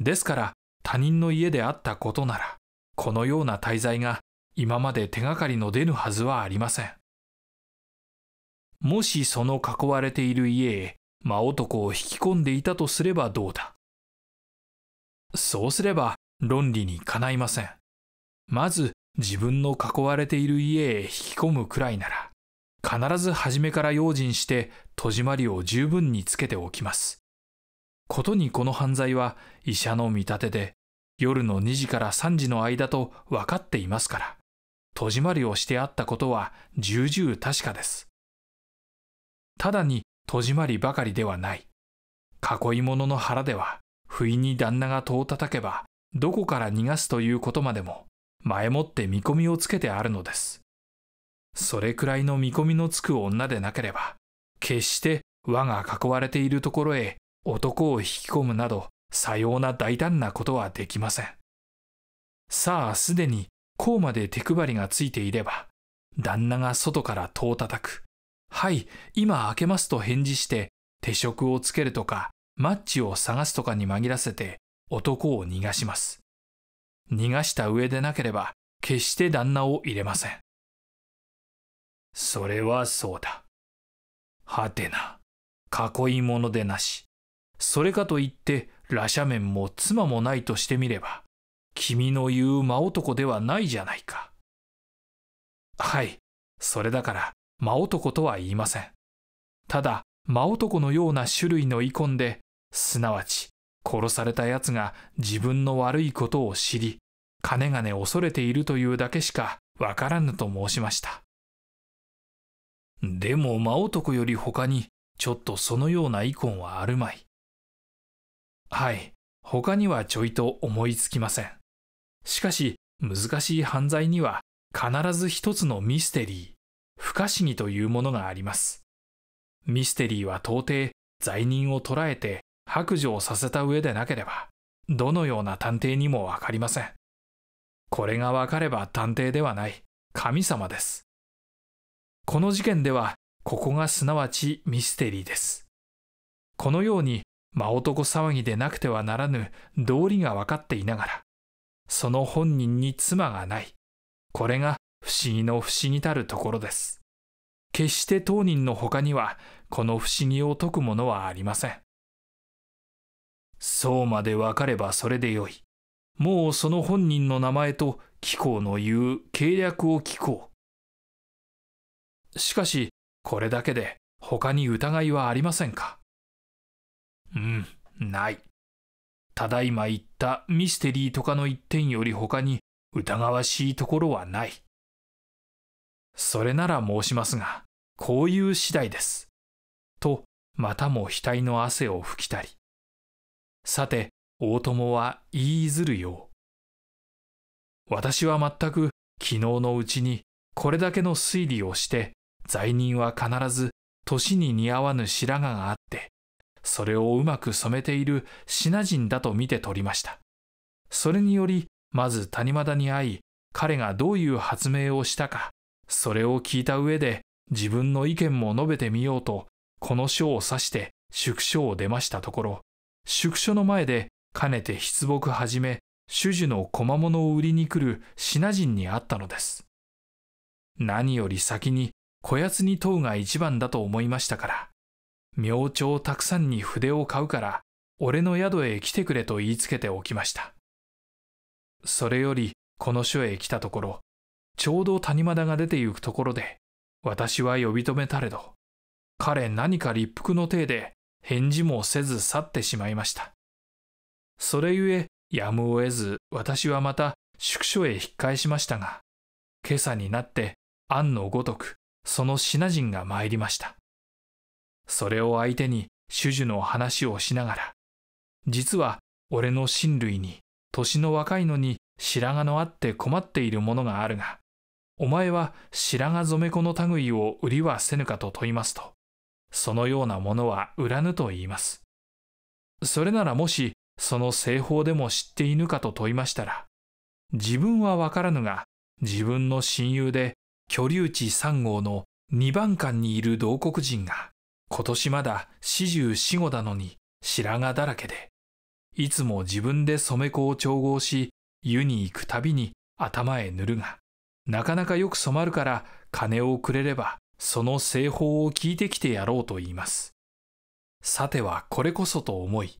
B: ですから、他人の家であったことなら、このような滞在が今まで手がかりの出ぬはずはありません。もしその囲われている家へ真男を引き込んでいたとすればどうだそうすれば論理にかないません。まず自分の囲われている家へ引き込むくらいなら、必ず初めから用心して戸締まりを十分につけておきます。ことにこの犯罪は医者の見立てで夜の2時から3時の間と分かっていますから、戸締まりをしてあったことは重々確かです。ただに戸締まりばかりではない。囲い物の腹では、不意に旦那が戸を叩けば、どこから逃がすということまでも、前もって見込みをつけてあるのです。それくらいの見込みのつく女でなければ、決して我が囲われているところへ男を引き込むなどさような大胆なことはできません。さあすでにこうまで手配りがついていれば、旦那が外から戸を叩く。はい、今開けますと返事して、手職をつけるとか、マッチを探すとかに紛らせて、男を逃がします。逃がした上でなければ、決して旦那を入れません。それはそうだ。はてな。囲い物でなし。それかといって、羅斜面も妻もないとしてみれば、君の言う魔男ではないじゃないか。はい、それだから魔男とは言いません。ただ、魔男のような種類の遺恨で、すなわち、殺された奴が自分の悪いことを知り、金ねがね恐れているというだけしかわからぬと申しました。でも魔男より他に、ちょっとそのような遺恨はあるまい。はい、他にはちょいと思いつきません。しかし、難しい犯罪には必ず一つのミステリー、不可思議というものがあります。ミステリーは到底罪人を捕らえて白状させた上でなければ、どのような探偵にもわかりません。これがわかれば探偵ではない、神様です。この事件では、ここがすなわちミステリーです。このように真男騒ぎでなくてはならぬ道理が分かっていながら、その本人に妻がない。これが不思議の不思議たるところです。決して当人の他には、この不思議を解くものはありません。そうまで分かればそれでよい。もうその本人の名前と貴公の言う計略を聞
A: こう。しかし、これだけで他に疑いはありませんかうん、ない。ただいま言っ
B: たミステリーとかの一点より他に疑わしいところはない。それなら申しますが、こういう次第です。と、またも額の汗を拭きたり。さて、大友は言いずるよう。私は全く昨日のうちにこれだけの推理をして、罪人は必ず年に似合わぬ白髪があって、それをうまく染めているシナ人だと見て取りました。それにより、まず谷間田に会い、彼がどういう発明をしたか、それを聞いた上で自分の意見も述べてみようと、この書を指して宿書を出ましたところ、宿書の前でかねて出木はじめ、主樹の小間物を売りに来るシナ人に会ったのです。何より先に、こやつに問うが一番だと思いましたから、明朝たくさんに筆を買うから、俺の宿へ来てくれと言いつけておきました。それより、この書へ来たところ、ちょうど谷間田が出て行くところで、私は呼び止めたれど、彼何か立腹の体で返事もせず去ってしまいました。それゆえ、やむを得ず、私はまた宿所へ引っ返しましたが、今朝になって、案のごとく、その品人が参りました。それを相手に主々の話をしながら、実は俺の親類に、年の若いのに白髪のあって困っているものがあるが、お前は白髪染め子の類を売りはせぬかと問いますと、そのようなものは売らぬと言います。それならもし、その製法でも知っていぬかと問いましたら、自分はわからぬが、自分の親友で、居留地3号の2番館にいる同国人が、今年まだ四十四五だのに白髪だらけで、いつも自分で染め粉を調合し、湯に行くたびに頭へ塗るが、なかなかよく染まるから金をくれれば、その製法を聞いてきてやろうと言います。さてはこれこそと思い、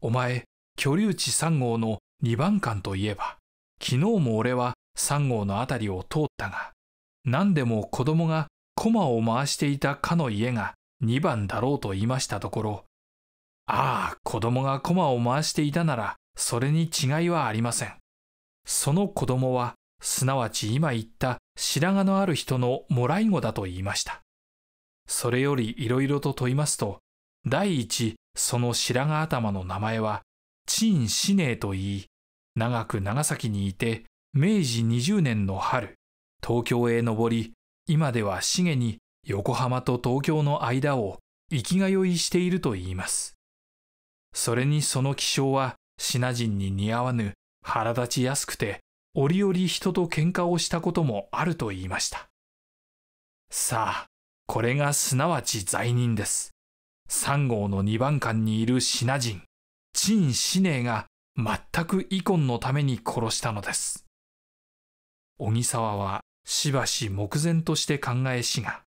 B: お前、居留地三号の二番館といえば、昨日も俺は三号のあたりを通ったが、何でも子供が駒を回していたかの家が2番だろうと言いましたところ、ああ、子供が駒を回していたなら、それに違いはありません。その子供は、すなわち今言った白髪のある人のもらい子だと言いました。それよりいろいろと問いますと、第一、その白髪頭の名前は、陳死ねと言い、長く長崎にいて、明治20年の春、東京へ上り、今では茂に横浜と東京の間を生きがよいしているといいます。それにその気象は品人に似合わぬ腹立ちやすくて、折々人と喧嘩をしたこともあると言いました。さあ、これがすなわち罪人です。三号の二番館にいる品人、陳志寧が全く遺恨のために殺したのです。小木沢はしばし目前として考えしが、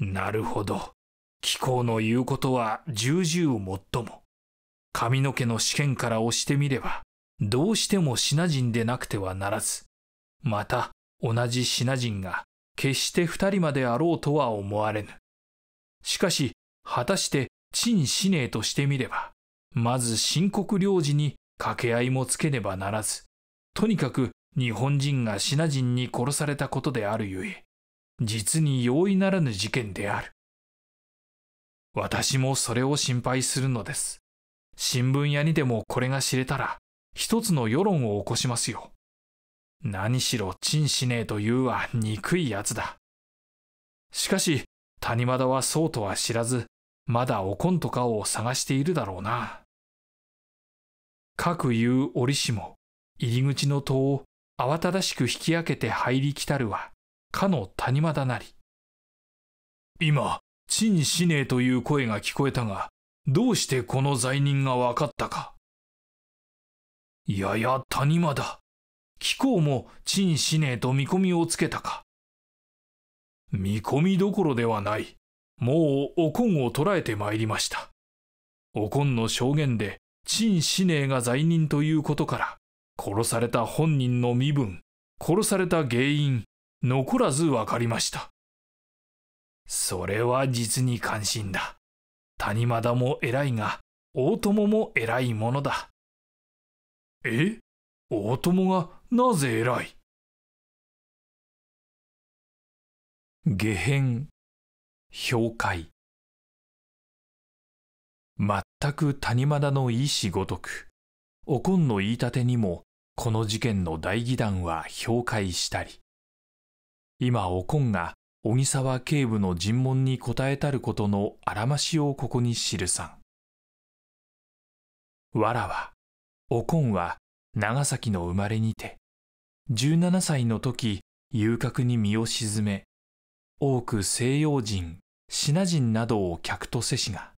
B: なるほど。気候の言うことは重々もっとも。髪の毛の試験から押してみれば、どうしてもシナ人でなくてはならず、また同じシナ人が決して二人まであろうとは思われぬ。しかし、果たして陳死ねとしてみれば、まず新国領事に掛け合いもつけねばならず、とにかく日本人がシナ人に殺されたことであるゆえ、実に容易ならぬ事件である。私もそれを心配するのです。新聞屋にでもこれが知れたら、一つの世論を起こしますよ。何しろ、チンしねえというは憎いやつだ。しかし、谷間田はそうとは知らず、まだおこんとかを探しているだろうな。各言う折しも、入り口の戸を慌ただしく引き開けて入り来たるは、かの谷間だなり。今、陳死ねという声が聞こえたが、どうしてこの罪人が分かったか。やや谷間だ。貴公も陳死ねと見込みをつけたか。見込みどころではない。もうおこんを捕らえてまいりました。おこんの証言で、陳死ねが罪人ということから、殺された本人の身分、殺された原因、残らず分かりました。それは実に関心だ。
A: 谷間田も偉いが、大友も偉いものだ。え大友がなぜ偉い下辺、評価。全く谷間田の意志ごとく、おこ
B: んの言い立てにも、この事件の大議団は評価したり、今おこんが小木沢警部の尋問に答えたることのあらましをここに記さん。わらは、おこんは長崎の生まれにて、17歳の時、遊郭に身を沈め、多く西洋人、シナ人などを客とせしが、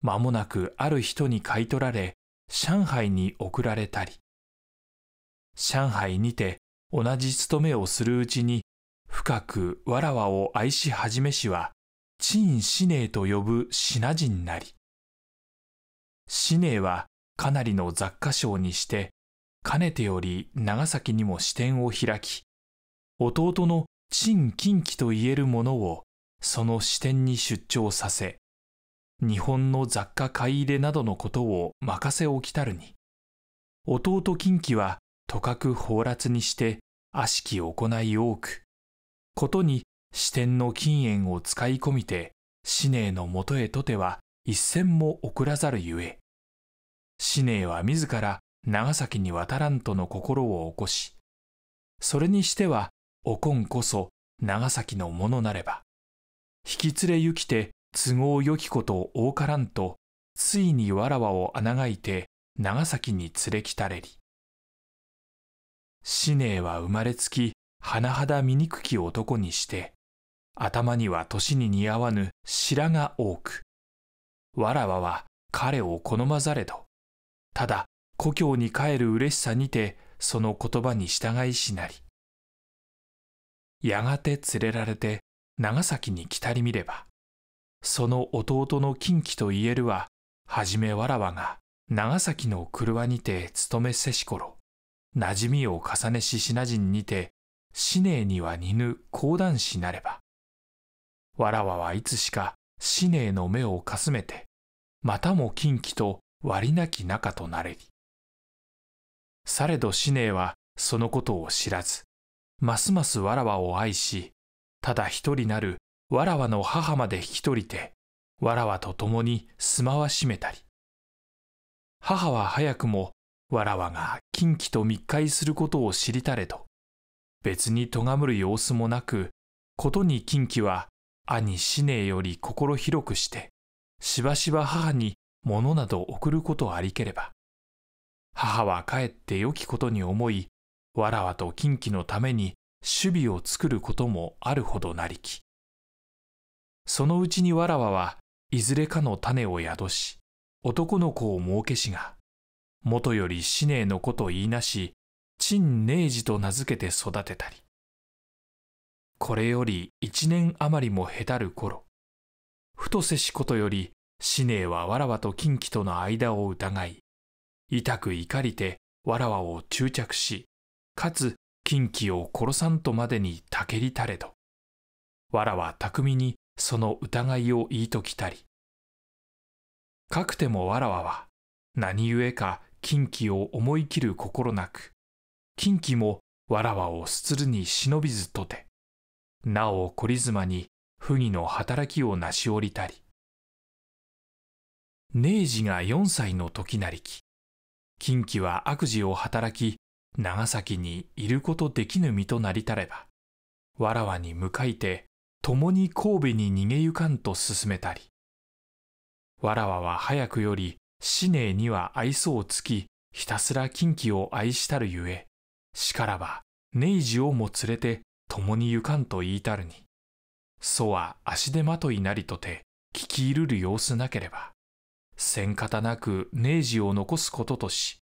B: 間もなくある人に買い取られ、上海に送られたり、上海にて同じ勤めをするうちに深くわらわを愛し始めしは、陳死ねと呼ぶ品人なり。死ねはかなりの雑貨商にして、かねてより長崎にも支店を開き、弟の陳近畿といえるものをその支店に出張させ、日本の雑貨買い入れなどのことを任せおきたるに、弟近畿はとかく放埓にして悪しき行い多く、ことに支店の禁煙を使い込みて、死ねのもとへとては一銭も送らざるゆえ、死ねは自ら長崎に渡らんとの心を起こし、それにしては、おこんこそ長崎のものなれば、引き連れ行きて都合よきこと多からんと、ついにわらわを穴がいて長崎に連れ来たれり。死ねは生まれつき甚だ醜き男にして、頭には年に似合わぬ白が多く、わらわは彼を好まざれど、ただ故郷に帰る嬉しさにて、その言葉に従いしなり。やがて連れられて長崎に来たり見れば、その弟の近畿と言えるは、はじめわらわが長崎の車にて勤めせし頃、馴染みを重ねし品人にて死ねには似ぬ講談師なれば。わらわはいつしか死ねの目をかすめて、またも近畿と割りなき仲となれり。されど死ねはそのことを知らず、ますますわらわを愛し、ただ一人なるわらわの母まで引き取りて、わらわと共に住まわしめたり。母は早くもわらわが近畿と密会することを知りたれど、別にとがむる様子もなくことに近畿は兄死ねより心広くしてしばしば母に物など送ることありければ母はかえって良きことに思いわらわと近畿のために守備を作ることもあるほどなりきそのうちにわらわはいずれかの種を宿し男の子を儲けしがもとより死ねのこと言いなし陳寧寺と名付けて育てたり、これより一年余りもへたる頃、太瀬氏ことより、死寧はわらわと近畿との間を疑い、痛く怒りてわらわを注着し、かつ近畿を殺さんとまでにたけりたれど、わらは巧みにその疑いを言いときたり、かくてもわらわは、何故か近畿を思い切る心なく、近畿もわらわをすつるに忍びずとて、なお懲り妻に不義の働きをなしおりたり。明治が4歳の時なりき、近畿は悪事を働き、長崎にいることできぬ身となりたれば、わらわに向かいて、共に神戸に逃げゆかんと進めたり。わらわは早くより、死ねには愛想をつき、ひたすら近畿を愛したるゆえ、しからば、ネイジをも連れて、共に行かんと言いたるに。祖は足手まといなりとて、聞き入るる様子なければ、せん方なくネイジを残すこととし、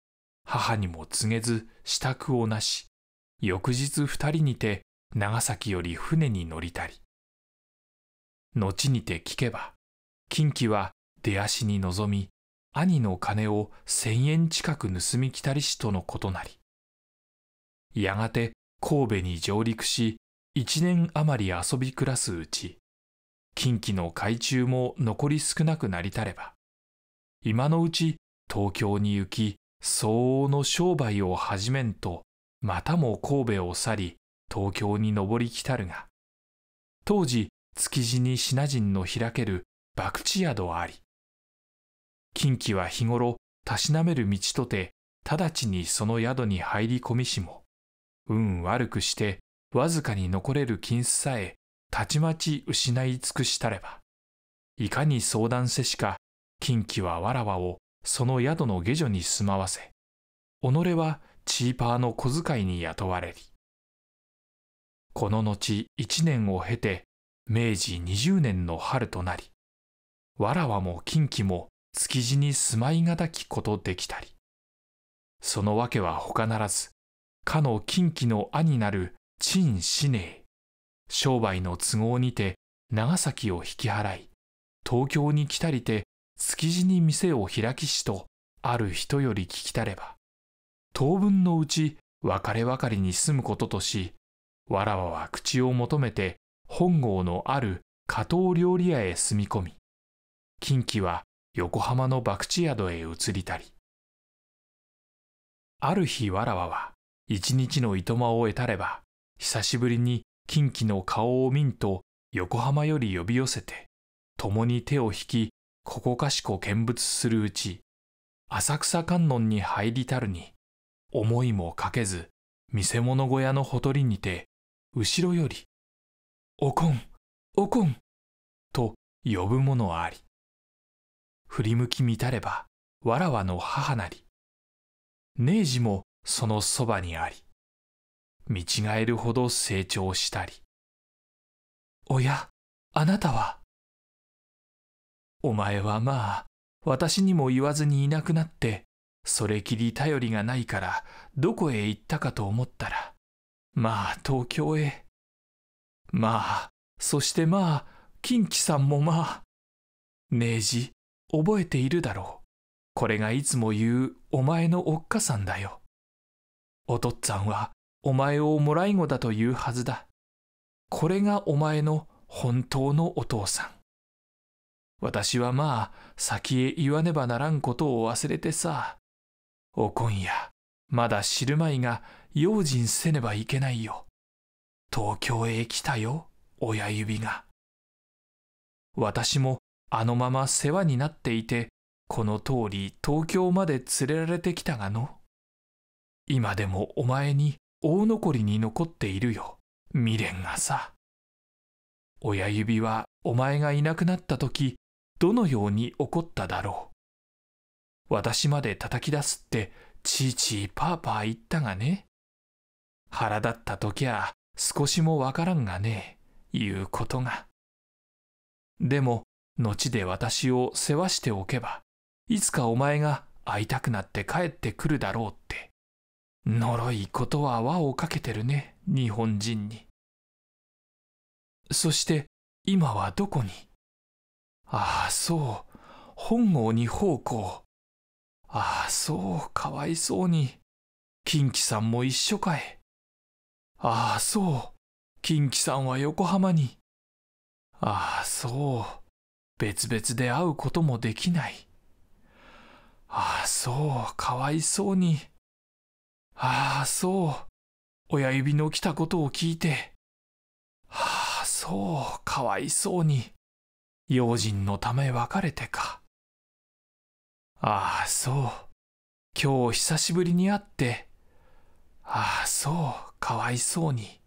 B: 母にも告げず支度をなし、翌日二人にて長崎より船に乗りたり。後にて聞けば、近畿は出足に臨み、兄の金を千円近く盗み来たりしとのことなり。やがて神戸に上陸し一年余り遊び暮らすうち近畿の海中も残り少なくなりたれば今のうち東京に行き相応の商売を始めんとまたも神戸を去り東京に上り来たるが当時築地に品人の開ける博打宿あり近畿は日頃たしなめる道とて直ちにその宿に入り込みしも運悪くしてわずかに残れる金子さえたちまち失い尽くしたればいかに相談せしか近畿はわらわをその宿の下女に住まわせ己はチーパーの小遣いに雇われりこの後一年を経て明治二十年の春となりわらわも近畿も築地に住まいがたきことできたりそのわけはほかならずかの近畿の兄なる陳氏ね商売の都合にて長崎を引き払い東京に来たりて築地に店を開きしとある人より聞きたれば当分のうち別れ別れに住むこととしわらわは口を求めて本郷のある加藤料理屋へ住み込み近畿は横浜の博打宿へ移りたりある日わらわは一日のいとまを得たれば、久しぶりに近畿の顔を見んと横浜より呼び寄せて、共に手を引き、ここかしこ見物するうち、浅草観音に入りたるに、思いもかけず、見せ物小屋のほとりにて、後ろより、
A: おこん、おこん、と呼ぶものあり。振り向き見たれば、わらわの母なり。えじもそのそばにあり、見違えるほど成長したり。おや、あなたはお
B: 前はまあ、私にも言わずにいなくなって、それきり頼りがないから、どこへ行ったかと思ったら、まあ東京へ。まあ、そしてまあ、近畿さんもまあ。明治、覚えているだろう。これがいつも言うお前のおっかさんだよ。お父っつぁんはお前をもらい子だと言うはずだ。これがお前の本当のお父さん。私はまあ、先へ言わねばならんことを忘れてさ。お今夜、まだ知るまいが用心せねばいけないよ。東京へ来たよ、親指が。私もあのまま世話になっていて、この通り東京まで連れられてきたがの。今でもお前に大残りに残っているよ未練がさ親指はお前がいなくなった時どのように怒っただろう私まで叩き出すってちいちいパーパー言ったがね腹立った時は少しもわからんがねいうことがでも後で私を世話しておけばいつかお前が会いたくなって帰ってくるだろう
A: 呪いことは輪をかけてるね日本人にそして今はどこにああそ
B: う本郷に奉公ああそうかわいそうに金鬼さんも一緒かいああそう金鬼さんは横浜にああそう別々で会うこともできないああそうかわいそうに。ああ、そう。親指の来たことを聞いて。ああ、そう、かわいそうに。用心のため別れてか。ああ、そう。今日久しぶりに会って。ああ、そう、かわいそうに。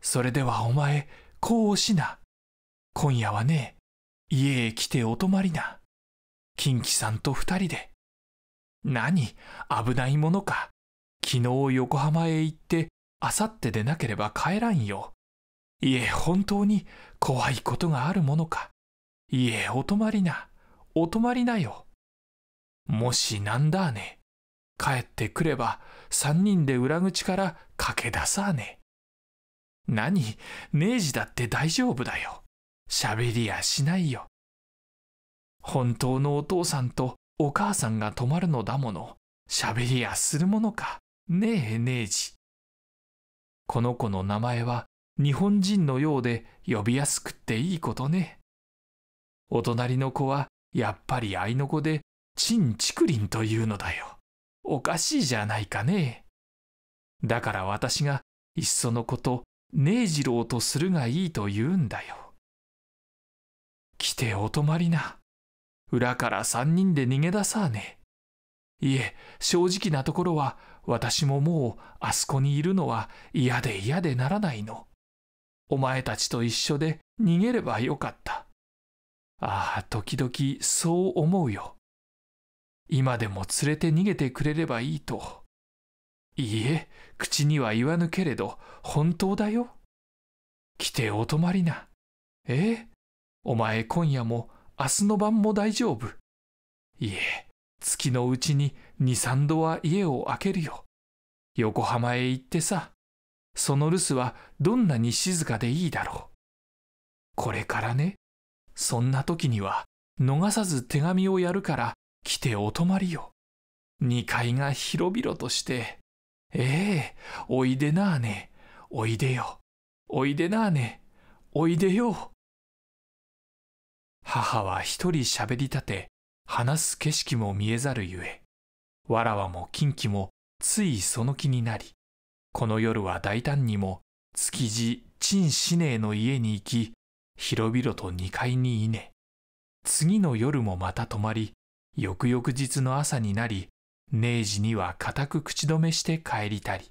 B: それではお前、こうしな。今夜はね、家へ来てお泊まりな。金畿さんと二人で。何危ないものか。昨日横浜へ行ってあさってでなければ帰らんよいえ本当に怖いことがあるものかいえお泊まりなお泊まりなよもしなんだね帰ってくれば三人で裏口から駆け出さね何ージだって大丈夫だよ喋りやしないよ本当のお父さんとお母さんが泊まるのだもの喋りやするものかねえねえじ。この子の名前は日本人のようで呼びやすくっていいことね。お隣の子はやっぱり愛の子で、チンチクリンというのだよ。おかしいじゃないかね。だから私がいっそのこと、ねえじろうとするがいいと言うんだよ。来てお泊まりな。裏から三人で逃げ出さあね。いえ、正直なところは私ももうあそこにいるのは嫌で嫌でならないの。お前たちと一緒で逃げればよかった。ああ、時々そう思うよ。今でも連れて逃げてくれればいいと。いいえ、口には言わぬけれど、本当だよ。来てお泊まりな。ええ、お前今夜も明日の晩も大丈夫。いえ、月のうちに二三度は家を空けるよ横浜へ行ってさその留守はどんなに静かでいいだろうこれからねそんな時には逃さず手紙をやるから来てお泊まりよ二階が広々としてええおいでなあねおいでよおいでなあねおいでよ母は一人しゃべりたて話す景色も見えざるゆえ、わらわも近畿もついその気になり、この夜は大胆にも築地陳氏寧の家に行き、広々と2階にいね。次の夜もまた泊まり、翌々日の朝になり、明治には固く口止めして帰りたり。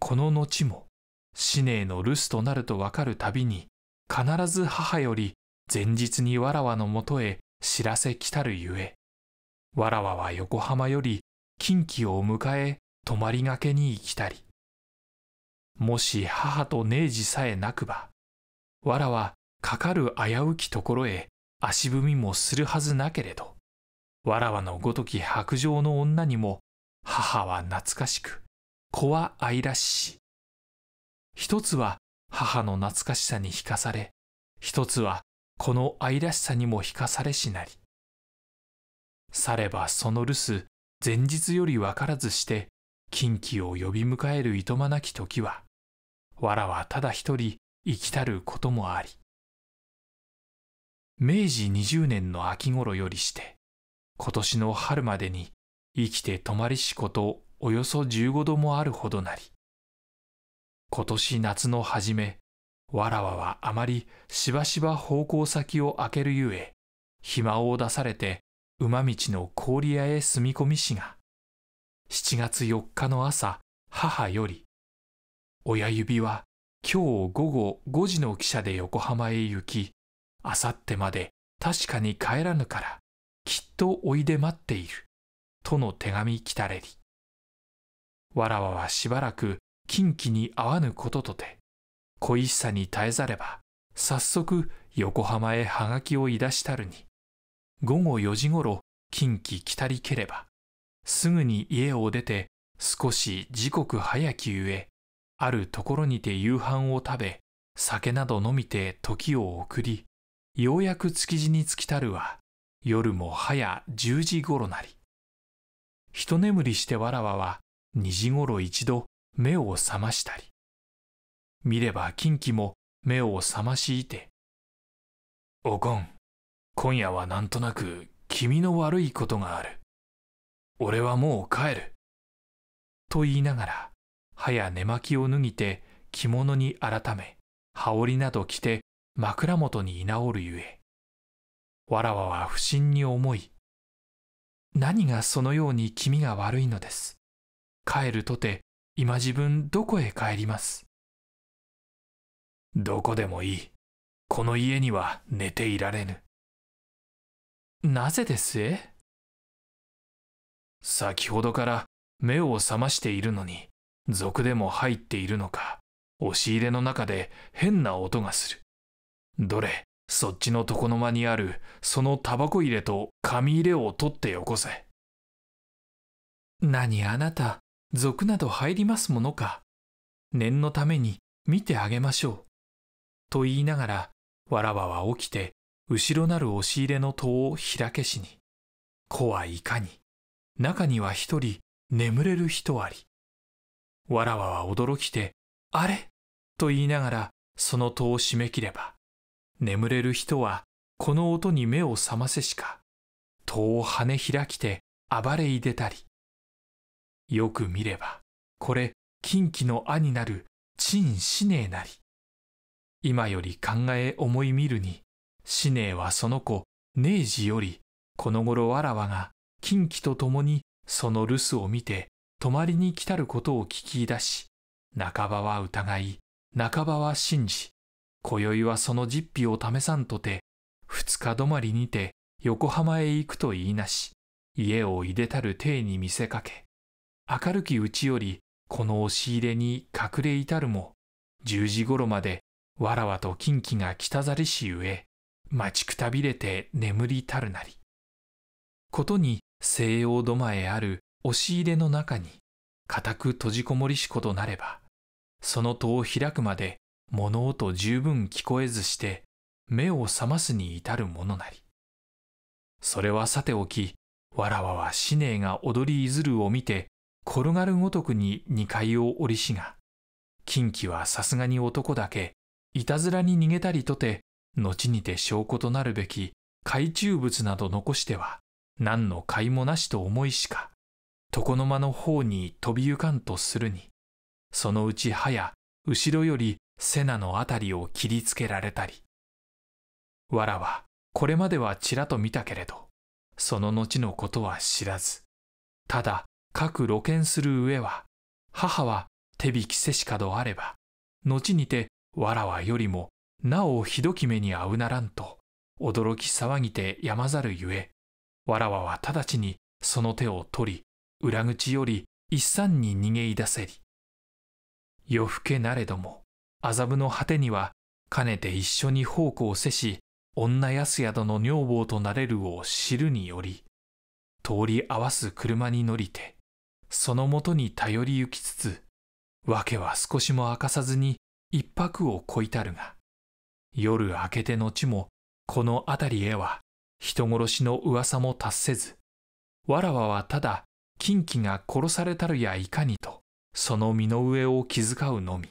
B: この後も、死ねの留守となるとわかるたびに、必ず母より前日にわらわのもとへ知らせ来たるゆえわらわは横浜より近畿を迎え泊まりがけに行きたりもし母と明治さえなくばわらはかかる危うきところへ足踏みもするはずなけれどわらわのごとき白状の女にも母は懐かしく子は愛らしし一つは母の懐かしさに引かされ一つはこの愛らしさにも引かされしなり。さればその留守、前日より分からずして、近畿を呼び迎えるいとまなき時は、わらはただ一人生きたることもあり。明治二十年の秋頃よりして、今年の春までに生きて泊まりしことおよそ十五度もあるほどなり、今年夏の初め、わらわはあまりしばしば方向先を開けるゆえ、暇を出されて馬道の氷屋へ住み込みしが、七月四日の朝、母より、親指は今日午後五時の汽車で横浜へ行き、あさってまで確かに帰らぬから、きっとおいで待っている。との手紙来たれり。わらわはしばらく近畿に会わぬこととて、恋しさに耐えざれば、早速横浜へはがきをいだしたるに、午後4時ごろ近畿来たりければ、すぐに家を出て少し時刻早きゆえ、あるところにて夕飯を食べ、酒など飲みて時を送り、ようやく築地に着きたるは、夜も早十時ごろなり。一眠りしてわらわは、二時ごろ一度目を覚ましたり、見れば近畿も目を覚ましいて。おこん、今夜はなんとなく君の悪いことがある。俺はもう帰る。と言いながら、歯や寝巻きを脱ぎて着物に改め、羽織など着て枕元に居直るゆえ。わらわは不審に思い、何がそのように気味が悪いの
A: です。帰るとて、
B: 今自分どこへ帰ります。
A: どこでもいい。この家には寝ていられぬ。なぜですえ先ほどか
B: ら目を覚ましているのに、賊でも入っているのか、押し入れの中で変な音がする。どれ、そっちの床の間にある、そのタバコ入れと紙入れを取ってよこせ。何あなた、賊など入りますものか。念のために見てあげましょう。と言いながら、わらわは起きて、後ろなる押し入れの戸を開けしに。子はいかに、中には一人、眠れる人あり。わらわは驚きて、あれと言いながら、その戸を閉め切れば、眠れる人は、この音に目を覚ませしか、戸を跳ね開きて、暴れいでたり。よく見れば、これ、近畿の兄なる陳死ねなり。今より考え思い見るに、死ねはその子、明治より、この頃わらわが、近畿と共に、その留守を見て、泊まりに来たることを聞き出し、半ばは疑い、半ばは信じ、今宵はその実費を試さんとて、二日泊まりにて、横浜へ行くと言いなし、家をいでたる体に見せかけ、明るきうちより、この押し入れに隠れいたるも、十時頃までわらわと近畿が来たざりしゆえ、待ちくたびれて眠りたるなり。ことに西洋土間へある押し入れの中に、固く閉じこもりしことなれば、その戸を開くまで物音十分聞こえずして、目を覚ますに至るものなり。それはさておき、わらわは死ねが踊りいずるを見て、転がるごとくに二階を降りしが、近畿はさすがに男だけいたずらに逃げたりとて、後にて証拠となるべき、海中物など残しては、何の甲斐もなしと思いしか、床の間の方に飛びゆかんとするに、そのうち早、や後ろより瀬名のあたりを切りつけられたり。わらは、これまではちらと見たけれど、その後のことは知らず、ただ、各露見する上は、母は手引きせしかどあれば、後にてわらわよりもなおひどき目に遭うならんと驚き騒ぎてやまざるゆえわらわは直ちにその手を取り裏口より一三に逃げいだせり夜更けなれども麻布の果てにはかねて一緒に奉公せし女安宿の女房となれるを知るにより通り合わす車に乗りてそのもとに頼り行きつつ訳は少しも明かさずに一泊をこいたるが、夜明けて後もこの辺りへは人殺しの噂も達せず、わらわはただ近畿が殺されたるやいかにと、その身の上を気遣うのみ。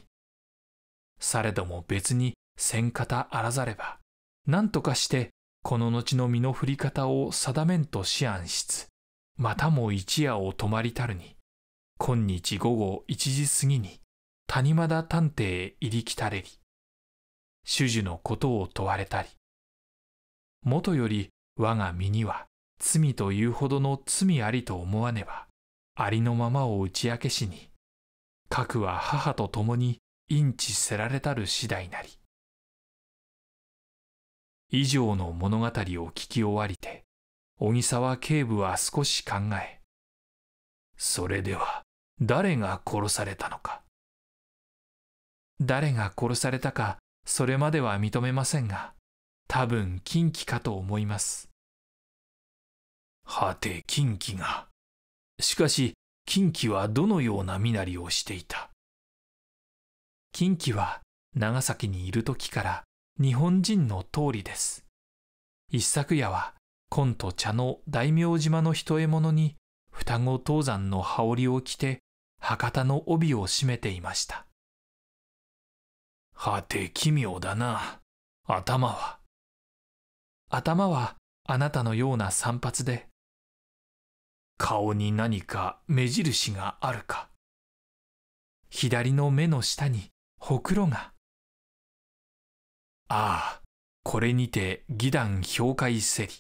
B: されども別にせん方あらざれば、何とかしてこの後の身の振り方を定めんと思案しつ、またも一夜を泊まりたるに、今日午後一時過ぎに、谷間田探偵へ入りたれり、主樹のことを問われたり、もとより我が身には罪というほどの罪ありと思わねば、ありのままを打ち明けしに、核は母と共に因知せられたる次第なり。以上の物語を聞き終わりて、小木沢警部は少し考え、それでは誰が殺されたのか、誰が殺されたかそれまでは認めませんが多分近畿かと思いま
A: すはて近畿がしかし近畿はどのような身なりをしていた近畿は
B: 長崎にいる時から日本人の通りです一昨夜は紺と茶の大名島の人獲物に双子東山の羽
A: 織を着て博多の帯を締めていましたはて奇妙だな。頭は。頭は
B: あなたのような散髪で。顔に何か目印があるか。左の目の下にほくろが。ああ、これにて義団氷海せり。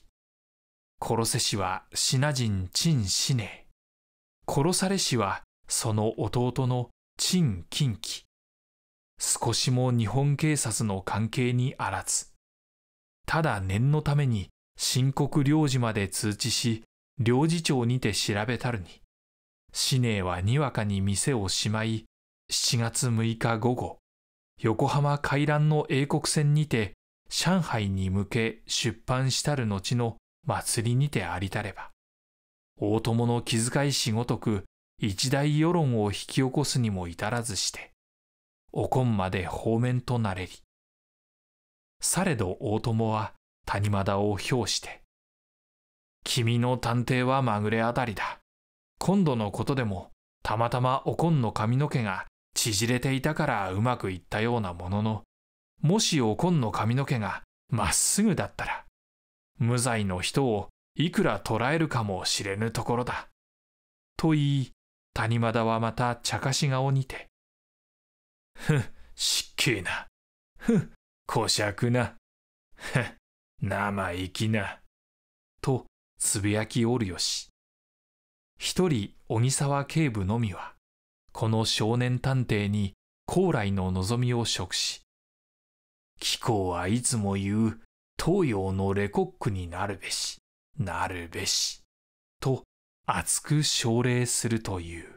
B: 殺せしは品人陳死ね殺されしはその弟の陳金輝。少しも日本警察の関係にあらず、ただ念のために申告領事まで通知し、領事庁にて調べたるに、死ねはにわかに店をしまい、7月6日午後、横浜海覧の英国船にて、上海に向け出版したる後の祭りにてありたれば、大友の気遣いしごとく、一大世論を引き起こすにも至らずして、おこんまで方面となれり。されど大友は谷間田を評して、君の探偵はまぐれあたりだ。今度のことでも、たまたまおこんの髪の毛が縮れていたからうまくいったようなものの、もしおこんの髪の毛がまっすぐだったら、無罪の人をいくら捕らえるかもしれぬところだ。と言い、谷間田はまた茶化し顔にて、ふしっけえな。ふん、こしゃくな。ふん、生意気な。と、つぶやきおるよし。一人、小木沢警部のみは、この少年探偵に高麗の望みを食し、貴公はいつも言う東洋のレコックにな
A: るべし、なるべし、と熱く奨励するという。